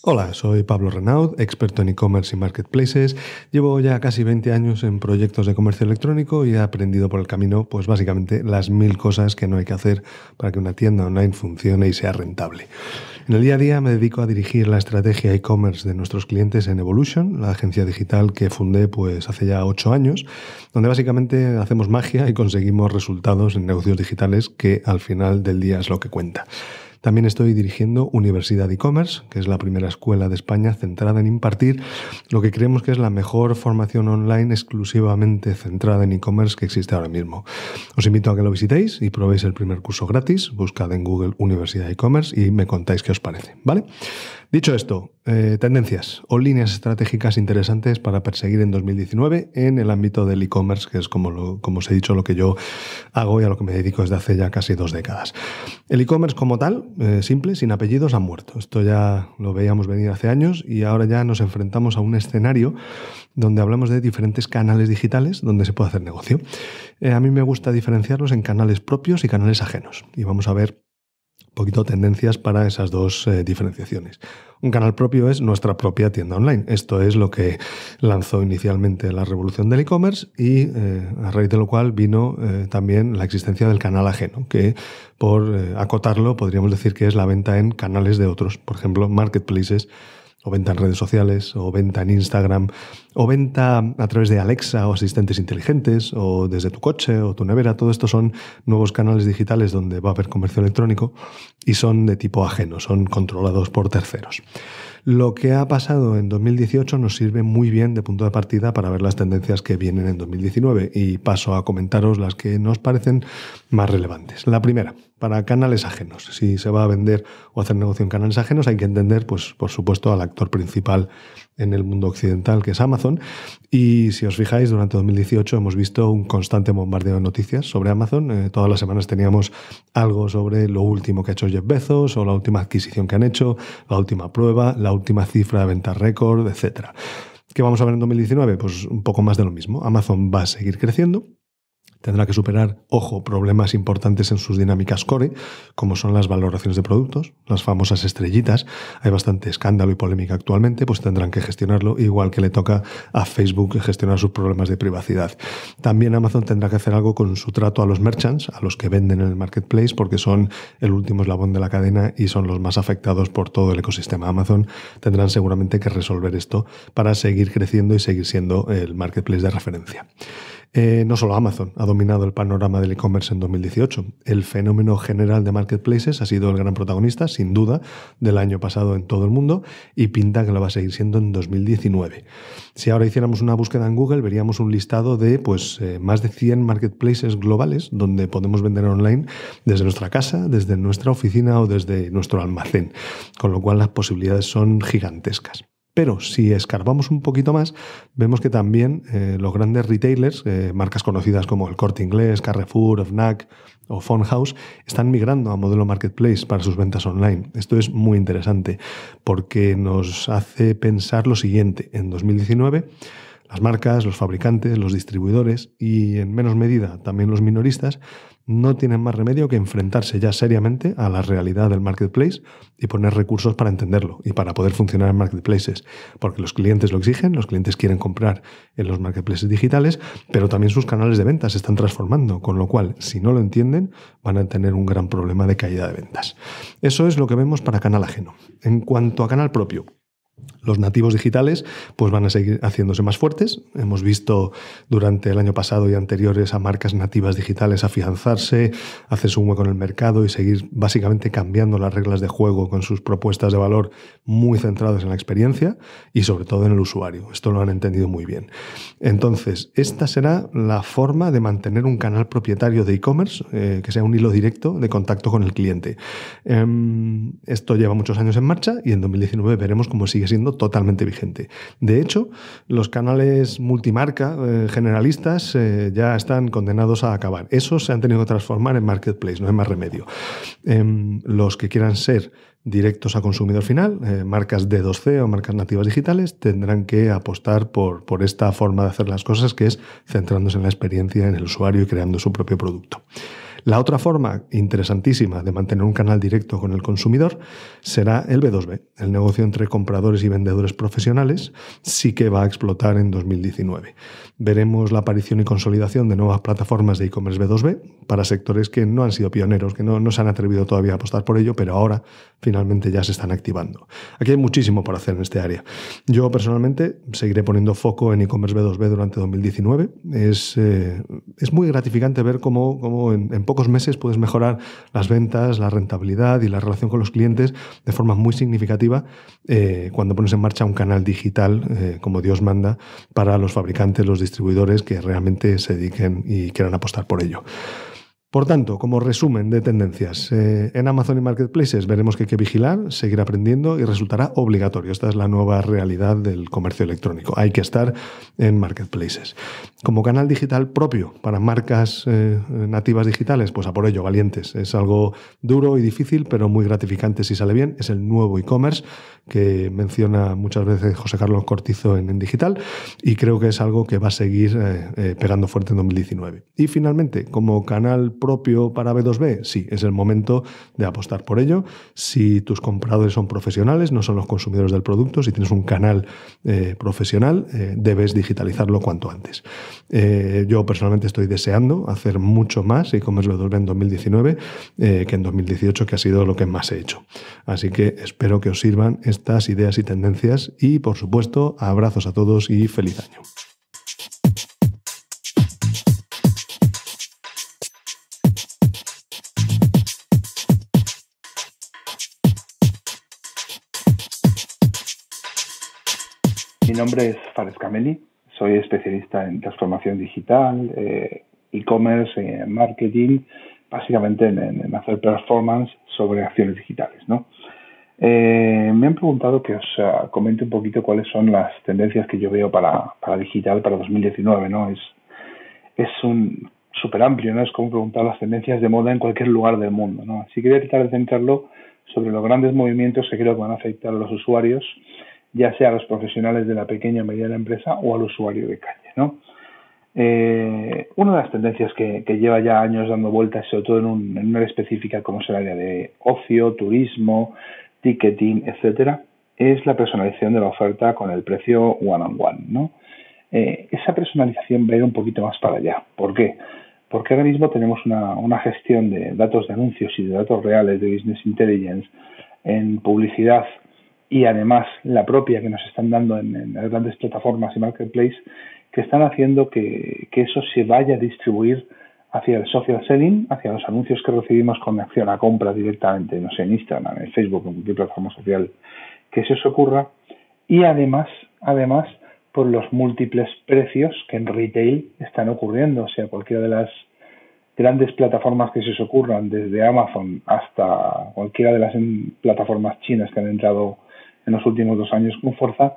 Hola, soy Pablo Renaud, experto en e-commerce y marketplaces. Llevo ya casi 20 años en proyectos de comercio electrónico y he aprendido por el camino, pues básicamente las mil cosas que no hay que hacer para que una tienda online funcione y sea rentable. En el día a día me dedico a dirigir la estrategia e-commerce de nuestros clientes en Evolution, la agencia digital que fundé pues hace ya ocho años, donde básicamente hacemos magia y conseguimos resultados en negocios digitales que al final del día es lo que cuenta. También estoy dirigiendo Universidad e-Commerce, que es la primera escuela de España centrada en impartir lo que creemos que es la mejor formación online exclusivamente centrada en e-commerce que existe ahora mismo. Os invito a que lo visitéis y probéis el primer curso gratis. Buscad en Google Universidad e-Commerce y me contáis qué os parece. ¿Vale? Dicho esto, eh, tendencias o líneas estratégicas interesantes para perseguir en 2019 en el ámbito del e-commerce, que es como, os he dicho lo que yo hago y a lo que me dedico desde hace ya casi dos décadas. El e-commerce como tal, eh, simple, sin apellidos, ha muerto. Esto ya lo veíamos venir hace años y ahora ya nos enfrentamos a un escenario donde hablamos de diferentes canales digitales donde se puede hacer negocio. Eh, a mí me gusta diferenciarlos en canales propios y canales ajenos. Y vamos a ver poquito tendencias para esas dos eh, diferenciaciones. Un canal propio es nuestra propia tienda online. Esto es lo que lanzó inicialmente la revolución del e-commerce y eh, a raíz de lo cual vino eh, también la existencia del canal ajeno, que por acotarlo podríamos decir que es la venta en canales de otros, por ejemplo, marketplaces o venta en redes sociales o venta en Instagram o venta a través de Alexa o asistentes inteligentes o desde tu coche o tu nevera, todo esto son nuevos canales digitales donde va a haber comercio electrónico y son de tipo ajeno, son controlados por terceros. Lo que ha pasado en 2018 nos sirve muy bien de punto de partida para ver las tendencias que vienen en 2019 y paso a comentaros las que nos parecen más relevantes. La primera, para canales ajenos. Si se va a vender o hacer negocio en canales ajenos hay que entender, pues, por supuesto, al actor principal en el mundo occidental, que es Amazon. Y si os fijáis, durante 2018 hemos visto un constante bombardeo de noticias sobre Amazon. Eh, todas las semanas teníamos algo sobre lo último que ha hecho Jeff Bezos o la última adquisición que han hecho, la última prueba, la última cifra de venta récord, etc. ¿Qué vamos a ver en 2019? Pues un poco más de lo mismo. Amazon va a seguir creciendo Tendrá que superar, ojo, problemas importantes en sus dinámicas core, como son las valoraciones de productos, las famosas estrellitas. Hay bastante escándalo y polémica actualmente, pues tendrán que gestionarlo, igual que le toca a Facebook gestionar sus problemas de privacidad. También Amazon tendrá que hacer algo con su trato a los merchants, a los que venden en el marketplace, porque son el último eslabón de la cadena y son los más afectados por todo el ecosistema Amazon. Tendrán seguramente que resolver esto para seguir creciendo y seguir siendo el marketplace de referencia. Eh, no solo Amazon ha dominado el panorama del e-commerce en 2018. El fenómeno general de marketplaces ha sido el gran protagonista, sin duda, del año pasado en todo el mundo y pinta que lo va a seguir siendo en 2019. Si ahora hiciéramos una búsqueda en Google, veríamos un listado de pues, eh, más de 100 marketplaces globales donde podemos vender online desde nuestra casa, desde nuestra oficina o desde nuestro almacén, con lo cual las posibilidades son gigantescas. Pero si escarbamos un poquito más, vemos que también eh, los grandes retailers, eh, marcas conocidas como el Corte Inglés, Carrefour, Fnac o House, están migrando a modelo marketplace para sus ventas online. Esto es muy interesante porque nos hace pensar lo siguiente. En 2019, las marcas, los fabricantes, los distribuidores y en menos medida también los minoristas no tienen más remedio que enfrentarse ya seriamente a la realidad del marketplace y poner recursos para entenderlo y para poder funcionar en marketplaces, porque los clientes lo exigen, los clientes quieren comprar en los marketplaces digitales, pero también sus canales de ventas se están transformando, con lo cual, si no lo entienden, van a tener un gran problema de caída de ventas. Eso es lo que vemos para canal ajeno. En cuanto a canal propio, los nativos digitales pues van a seguir haciéndose más fuertes. Hemos visto durante el año pasado y anteriores a marcas nativas digitales afianzarse, hacer un hueco en el mercado y seguir básicamente cambiando las reglas de juego con sus propuestas de valor muy centradas en la experiencia y sobre todo en el usuario. Esto lo han entendido muy bien. Entonces, esta será la forma de mantener un canal propietario de e-commerce eh, que sea un hilo directo de contacto con el cliente. Em, esto lleva muchos años en marcha y en 2019 veremos cómo sigue siendo totalmente vigente. De hecho, los canales multimarca eh, generalistas eh, ya están condenados a acabar. Esos se han tenido que transformar en marketplace, no hay más remedio. Em, los que quieran ser directos a consumidor final, eh, marcas D2C o marcas nativas digitales, tendrán que apostar por, por, esta forma de hacer las cosas que es centrándose en la experiencia, en el usuario y creando su propio producto. La otra forma interesantísima de mantener un canal directo con el consumidor será el B2B, el negocio entre compradores y vendedores profesionales, sí que va a explotar en 2019. Veremos la aparición y consolidación de nuevas plataformas de e-commerce B2B para sectores que no han sido pioneros, que no, se han atrevido todavía a apostar por ello, pero ahora finalmente ya se están activando. Aquí hay muchísimo por hacer en este área. Yo personalmente seguiré poniendo foco en e-commerce B2B durante 2019. Es, eh, es muy gratificante ver cómo, cómo en, pocos meses puedes mejorar las ventas, la rentabilidad y la relación con los clientes de forma muy significativa eh, cuando pones en marcha un canal digital, eh, como Dios manda, para los fabricantes, los distribuidores que realmente se dediquen y quieran apostar por ello. Por tanto, como resumen de tendencias, eh, en Amazon y Marketplaces veremos que hay que vigilar, seguir aprendiendo y resultará obligatorio. Esta es la nueva realidad del comercio electrónico. Hay que estar en Marketplaces. Como canal digital propio para marcas eh, nativas digitales, pues a por ello, valientes. Es algo duro y difícil, pero muy gratificante si sale bien. Es el nuevo e-commerce que menciona muchas veces José Carlos Cortizo en, digital y creo que es algo que va a seguir eh, pegando fuerte en 2019. Y finalmente, como canal propio para B2B? Sí, es el momento de apostar por ello. Si tus compradores son profesionales, no son los consumidores del producto, si tienes un canal eh, profesional, eh, debes digitalizarlo cuanto antes. Eh, yo personalmente estoy deseando hacer mucho más y commerce b B2B en 2019 que en 2018, que ha sido lo que más he hecho. Así que espero que os sirvan estas ideas y tendencias y, por supuesto, abrazos a todos y feliz año. Mi nombre es Fares Cameli, soy especialista en transformación digital, eh, e-commerce, eh, marketing, básicamente en, hacer performance sobre acciones digitales. Eh, me han preguntado que os ah, comente un poquito cuáles son las tendencias que yo veo para, para digital para 2019. ¿no? Es, es un súper amplio, ¿no? es como preguntar las tendencias de moda en cualquier lugar del mundo. ¿no? Así que voy a tratar de centrarlo sobre los grandes movimientos que creo que van a afectar a los usuarios ya sea a los profesionales de la pequeña o mediana empresa o al usuario de calle. Eh, una de las tendencias que, lleva ya años dando vueltas, sobre todo en, un, en una área específica como es el área de ocio, turismo, ticketing, etcétera, es la personalización de la oferta con el precio one-on-one. On one, no eh, esa personalización va a ir un poquito más para allá. ¿Por qué? Porque ahora mismo tenemos una, una gestión de datos de anuncios y de datos reales de Business Intelligence en publicidad y además la propia que nos están dando en, las grandes plataformas y marketplace que están haciendo que, eso se vaya a distribuir hacia el social selling, hacia los anuncios que recibimos con acción a compra directamente, no sé, en Instagram, en Facebook, en cualquier plataforma social que se os ocurra, y además, además, por los múltiples precios que en retail están ocurriendo, o sea, cualquiera de las grandes plataformas que se os ocurran, desde Amazon hasta cualquiera de las plataformas chinas que han entrado en los últimos dos años con fuerza,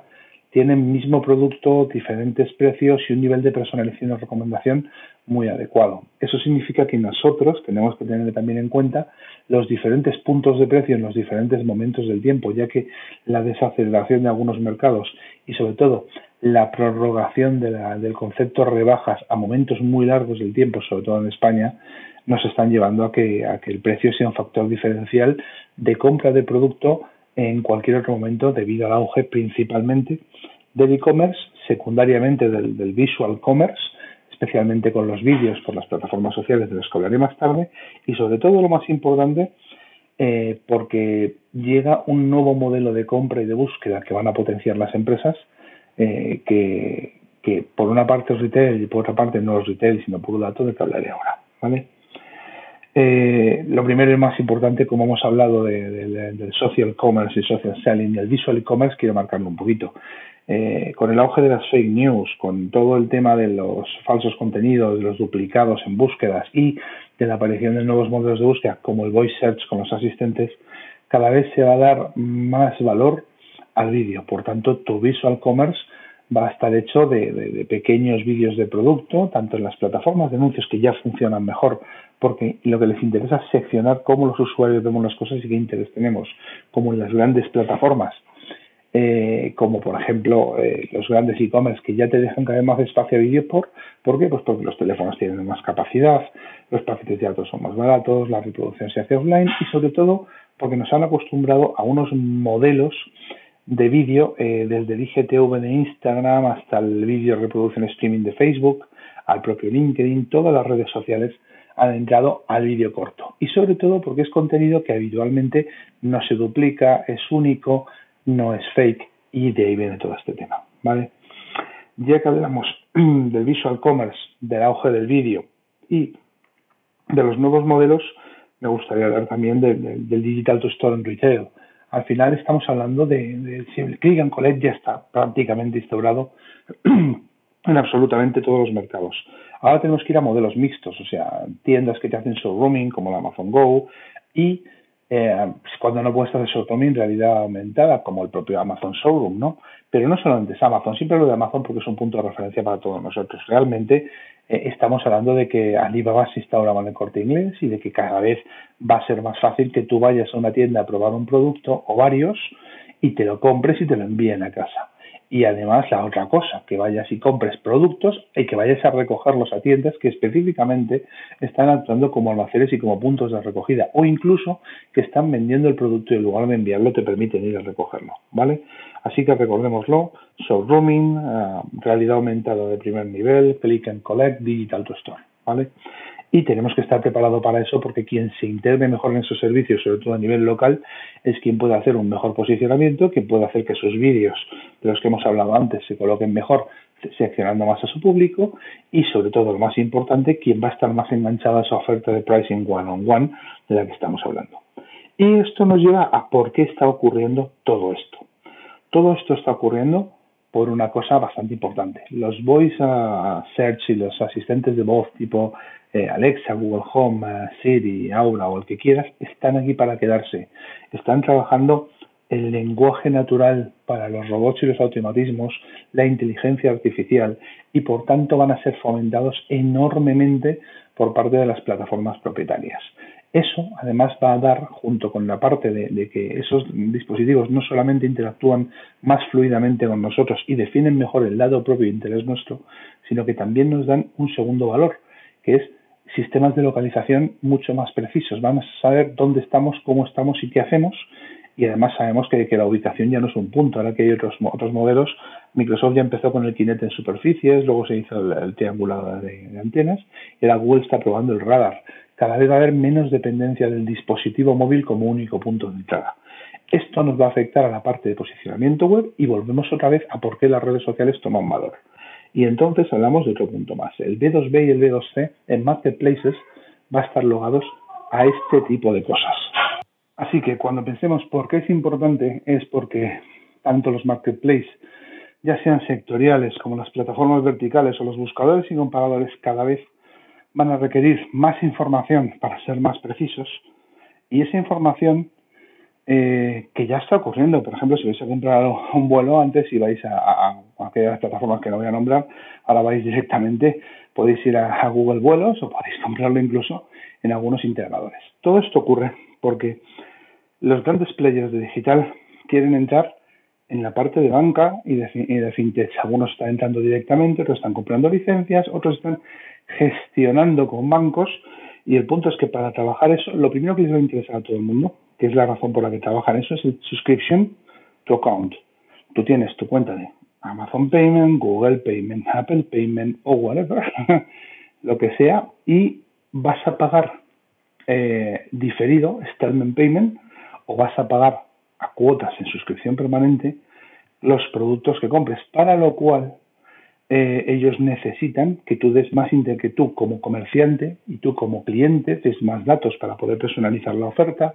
tienen mismo producto, diferentes precios y un nivel de personalización y recomendación muy adecuado. Eso significa que nosotros tenemos que tener también en cuenta los diferentes puntos de precio en los diferentes momentos del tiempo, ya que la desaceleración de algunos mercados y sobre todo la prorrogación del concepto rebajas a momentos muy largos del tiempo, sobre todo en España, nos están llevando a que el precio sea un factor diferencial de compra de producto en cualquier otro momento debido al auge principalmente del e-commerce, secundariamente del, visual commerce, especialmente con los vídeos por las plataformas sociales de las que hablaré más tarde, y sobre todo lo más importante, eh, porque llega un nuevo modelo de compra y de búsqueda que van a potenciar las empresas, eh, que, por una parte es retail y por otra parte no es retail, sino puro dato de que hablaré ahora. ¿vale? Eh, lo primero y más importante, como hemos hablado del social commerce y social selling del el visual commerce, quiero marcarlo un poquito. Eh, con el auge de las fake news, con todo el tema de los falsos contenidos, de los duplicados en búsquedas y de la aparición de nuevos modelos de búsqueda, como el voice search con los asistentes, cada vez se va a dar más valor al vídeo. Por tanto, tu visual commerce va a estar hecho de, pequeños vídeos de producto, tanto en las plataformas de anuncios que ya funcionan mejor, porque lo que les interesa es seccionar cómo los usuarios vemos las cosas y qué interés tenemos, como en las grandes plataformas, eh, como por ejemplo eh, los grandes e-commerce que ya te dejan cada vez más espacio a vídeo, por, ¿por qué? Pues porque los teléfonos tienen más capacidad, los paquetes de datos son más baratos, la reproducción se hace offline y sobre todo porque nos han acostumbrado a unos modelos de vídeo, eh, desde el IGTV de Instagram hasta el vídeo reproducción streaming de Facebook, al propio LinkedIn, todas las redes sociales han entrado al vídeo corto. Y sobre todo porque es contenido que habitualmente no se duplica, es único, no es fake y de ahí viene todo este tema. ¿vale? Ya que hablamos *clears throat* del visual commerce, del auge del vídeo y de los nuevos modelos, me gustaría hablar también del, digital to store en retail al final estamos hablando de, si el click and collect ya está prácticamente instaurado *clears throat* en absolutamente todos los mercados. Ahora tenemos que ir a modelos mixtos, o sea, tiendas que te hacen showrooming como la Amazon Go y eh, cuando no puedes hacer también, en realidad aumentada, como el propio Amazon Showroom, ¿no? Pero no solamente es Amazon, siempre lo de Amazon porque es un punto de referencia para todos nosotros. Realmente eh, estamos hablando de que Alibaba se instaura en el corte inglés y de que cada vez va a ser más fácil que tú vayas a una tienda a probar un producto o varios y te lo compres y te lo envíen a casa y además la otra cosa, que vayas y compres productos y que vayas a recogerlos a tiendas que específicamente están actuando como almacenes y como puntos de recogida o incluso que están vendiendo el producto y en lugar de enviarlo te permiten ir a recogerlo, ¿vale? Así que recordémoslo, showrooming, ah, realidad aumentada de primer nivel, click and collect, digital to store, ¿vale? y tenemos que estar preparados para eso porque quien se integre mejor en esos servicios, sobre todo a nivel local, es quien puede hacer un mejor posicionamiento, quien puede hacer que sus vídeos de los que hemos hablado antes se coloquen mejor, seccionando más a su público y sobre todo lo más importante, quien va a estar más enganchado a su oferta de pricing one on one de la que estamos hablando. Y esto nos lleva a por qué está ocurriendo todo esto. Todo esto está ocurriendo por una cosa bastante importante. Los voice ah, search y los asistentes de voz tipo eh, Alexa, Google Home, eh, Siri, Aura o el que quieras, están aquí para quedarse. Están trabajando el lenguaje natural para los robots y los automatismos, la inteligencia artificial y por tanto van a ser fomentados enormemente por parte de las plataformas propietarias. Eso, además, va a dar, junto con la parte de, que esos dispositivos no solamente interactúan más fluidamente con nosotros y definen mejor el lado propio interés nuestro, sino que también nos dan un segundo valor, que es sistemas de localización mucho más precisos. Vamos a saber dónde estamos, cómo estamos y qué hacemos. Y además sabemos que, la ubicación ya no es un punto. Ahora que hay otros, otros modelos, Microsoft ya empezó con el Kinect en superficies, luego se hizo el, triangulado de, de, antenas, y ahora Google está probando el radar cada vez va a haber menos dependencia del dispositivo móvil como único punto de entrada. Esto nos va a afectar a la parte de posicionamiento web y volvemos otra vez a por qué las redes sociales toman valor. Y entonces hablamos de otro punto más. El B2B y el B2C en marketplaces va a estar logados a este tipo de cosas. Así que cuando pensemos por qué es importante es porque tanto los marketplaces, ya sean sectoriales como las plataformas verticales o los buscadores y comparadores, cada vez van a requerir más información para ser más precisos y esa información eh, que ya está ocurriendo, por ejemplo, si vais a comprar un vuelo antes y vais a, aquellas plataformas que no voy a nombrar, ahora vais directamente, podéis ir a, Google Vuelos o podéis comprarlo incluso en algunos integradores. Todo esto ocurre porque los grandes players de digital quieren entrar en la parte de banca y de fintech. Algunos están entrando directamente, otros están comprando licencias, otros están gestionando con bancos y el punto es que para trabajar eso, lo primero que les va a interesar a todo el mundo, que es la razón por la que trabajan eso, es el subscription to account. Tú tienes tu cuenta de Amazon Payment, Google Payment, Apple Payment o whatever, *laughs* lo que sea, y vas a pagar eh, diferido, payment, o vas a pagar a cuotas en suscripción permanente los productos que compres, para lo cual eh, ellos necesitan que tú des más que tú como comerciante y tú como cliente des más datos para poder personalizar la oferta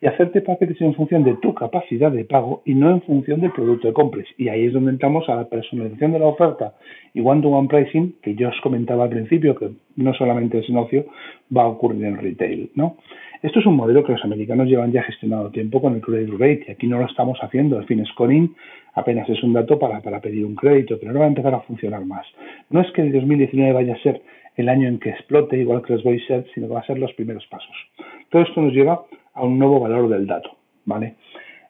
y hacerte paquetes en función de tu capacidad de pago y no en función del producto que compres. Y ahí es donde entramos a la personalización de la oferta y one-to-one pricing, que yo os comentaba al principio, que no solamente es ocio va a ocurrir en retail. ¿no? Esto es un modelo que los americanos llevan ya gestionado tiempo con el credit rate y aquí no lo estamos haciendo. Al fin scoring apenas es un dato para, pedir un crédito, pero no va a empezar a funcionar más. No es que el 2019 vaya a ser el año en que explote, igual que los voy a ser, sino que va a ser los primeros pasos. Todo esto nos lleva a un nuevo valor del dato. ¿vale?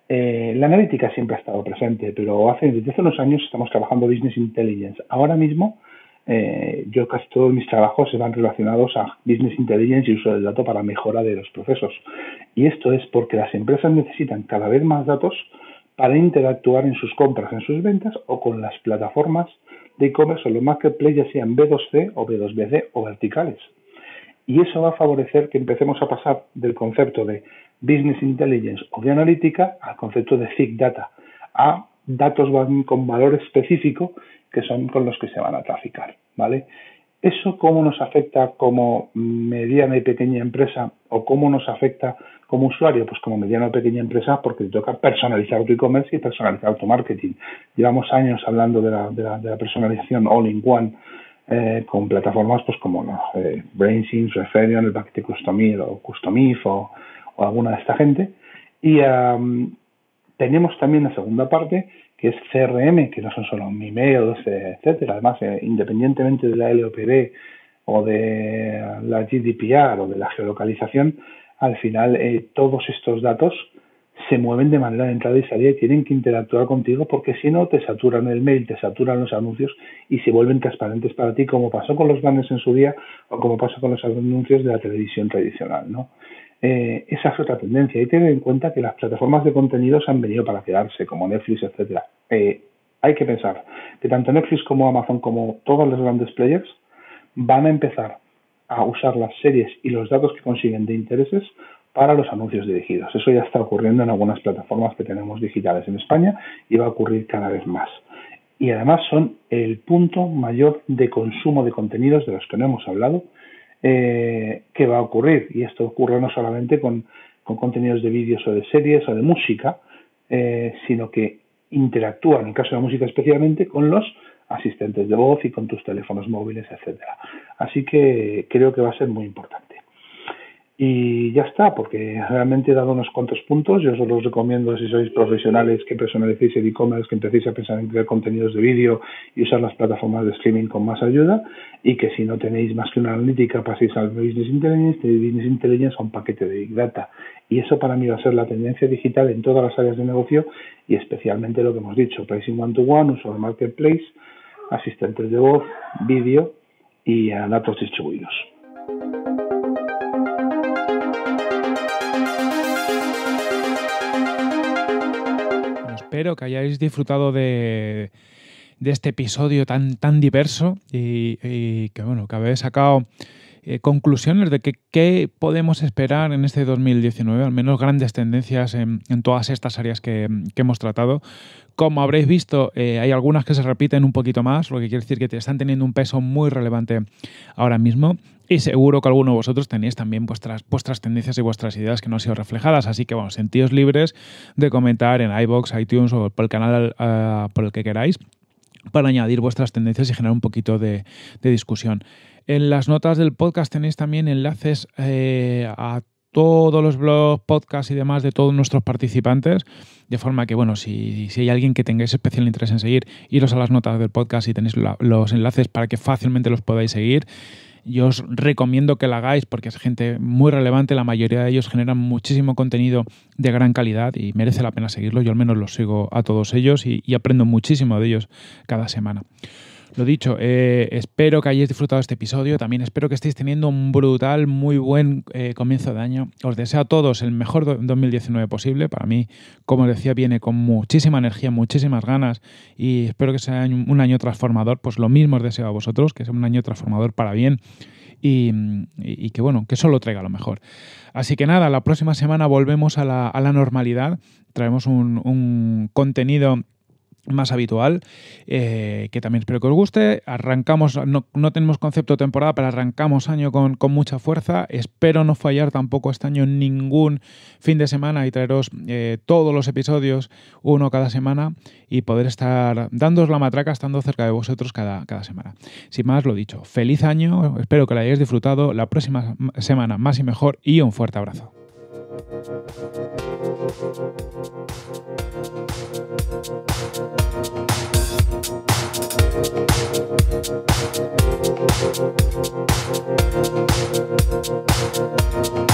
Eh, la analítica siempre ha estado presente, pero hace, desde hace unos años estamos trabajando Business Intelligence. Ahora mismo eh, yo casi todos mis trabajos se van relacionados a Business Intelligence y uso del dato para mejora de los procesos. Y esto es porque las empresas necesitan cada vez más datos para interactuar en sus compras, en sus ventas o con las plataformas de e-commerce o los marketplaces, ya sean B2C o B2BC o verticales y eso va a favorecer que empecemos a pasar del concepto de business intelligence o de analítica al concepto de Thick data, a datos con valor específico que son con los que se van a traficar, ¿vale? ¿Eso cómo nos afecta como mediana y pequeña empresa o cómo nos afecta como usuario? Pues como mediana o pequeña empresa porque te toca personalizar tu e-commerce y personalizar tu marketing. Llevamos años hablando de la personalización all-in-one eh, con plataformas pues como no BrainSync, Referion, el paquete Customif o Customif o, alguna de esta gente. Y tenemos también la segunda parte que es CRM, que no son solo Mimeos, eh, etcétera. Además, eh, independientemente de la LOPD o de la GDPR o de la geolocalización, al final todos estos datos se mueven de manera de entrada y salida y tienen que interactuar contigo porque si no te saturan el mail, te saturan los anuncios y se vuelven transparentes para ti como pasó con los grandes en su día o como pasó con los anuncios de la televisión tradicional, ¿no? Eh, esa es otra tendencia y tener en cuenta que las plataformas de contenidos han venido para quedarse como Netflix, etcétera. Eh, hay que pensar que tanto Netflix como Amazon como todos los grandes players van a empezar a usar las series y los datos que consiguen de intereses para los anuncios dirigidos. Eso ya está ocurriendo en algunas plataformas que tenemos digitales en España y va a ocurrir cada vez más. Y además son el punto mayor de consumo de contenidos de los que no hemos hablado eh, que va a ocurrir. Y esto ocurre no solamente con, contenidos de vídeos o de series o de música, eh, sino que interactúan, en el caso de la música especialmente, con los asistentes de voz y con tus teléfonos móviles, etcétera. Así que creo que va a ser muy importante y ya está, porque realmente he dado unos cuantos puntos. Yo os los recomiendo, si sois profesionales, que personalicéis el e-commerce, que empecéis a pensar en crear contenidos de vídeo y usar las plataformas de streaming con más ayuda. Y que si no tenéis más que una analítica, paséis al Business Intelligence, de Business Intelligence a un paquete de Big Data. Y eso para mí va a ser la tendencia digital en todas las áreas de negocio y especialmente lo que hemos dicho: pricing one-to-one, uso de marketplace, asistentes de voz, vídeo y datos distribuidos. espero que hayáis disfrutado de, este episodio tan, tan diverso y, que, bueno, que habéis sacado eh, conclusiones de qué podemos esperar en este 2019, al menos grandes tendencias en, todas estas áreas que, hemos tratado. Como habréis visto, eh, hay algunas que se repiten un poquito más, lo que quiere decir que están teniendo un peso muy relevante ahora mismo. Y seguro que alguno de vosotros tenéis también vuestras, vuestras tendencias y vuestras ideas que no han sido reflejadas. Así que, bueno, sentíos libres de comentar en iBox, iTunes o por el canal eh, por el que queráis para añadir vuestras tendencias y generar un poquito de, discusión. En las notas del podcast tenéis también enlaces eh, a todos los blogs, podcasts y demás de todos nuestros participantes, de forma que, bueno, si, hay alguien que tengáis especial interés en seguir, iros a las notas del podcast y tenéis los enlaces para que fácilmente los podáis seguir yo os recomiendo que la hagáis porque es gente muy relevante, la mayoría de ellos generan muchísimo contenido de gran calidad y merece la pena seguirlo, yo al menos los sigo a todos ellos y, y aprendo muchísimo de ellos cada semana. Lo dicho, eh, espero que hayáis disfrutado este episodio. También espero que estéis teniendo un brutal, muy buen eh, comienzo de año. Os deseo a todos el mejor 2019 posible. Para mí, como decía, viene con muchísima energía, muchísimas ganas y espero que sea un año transformador. Pues lo mismo os deseo a vosotros, que sea un año transformador para bien. Y, que bueno, que solo traiga lo mejor. Así que nada, la próxima semana volvemos a la, normalidad, traemos un contenido más habitual, eh, que también espero que os guste. Arrancamos, no, tenemos concepto temporada, pero arrancamos año con, mucha fuerza. Espero no fallar tampoco este año ningún fin de semana y traeros eh, todos los episodios, uno cada semana, y poder estar dándos la matraca, estando cerca de vosotros cada, semana. Sin más, lo dicho, feliz año, espero que lo hayáis disfrutado. La próxima semana, más y mejor, y un fuerte abrazo. Thank you.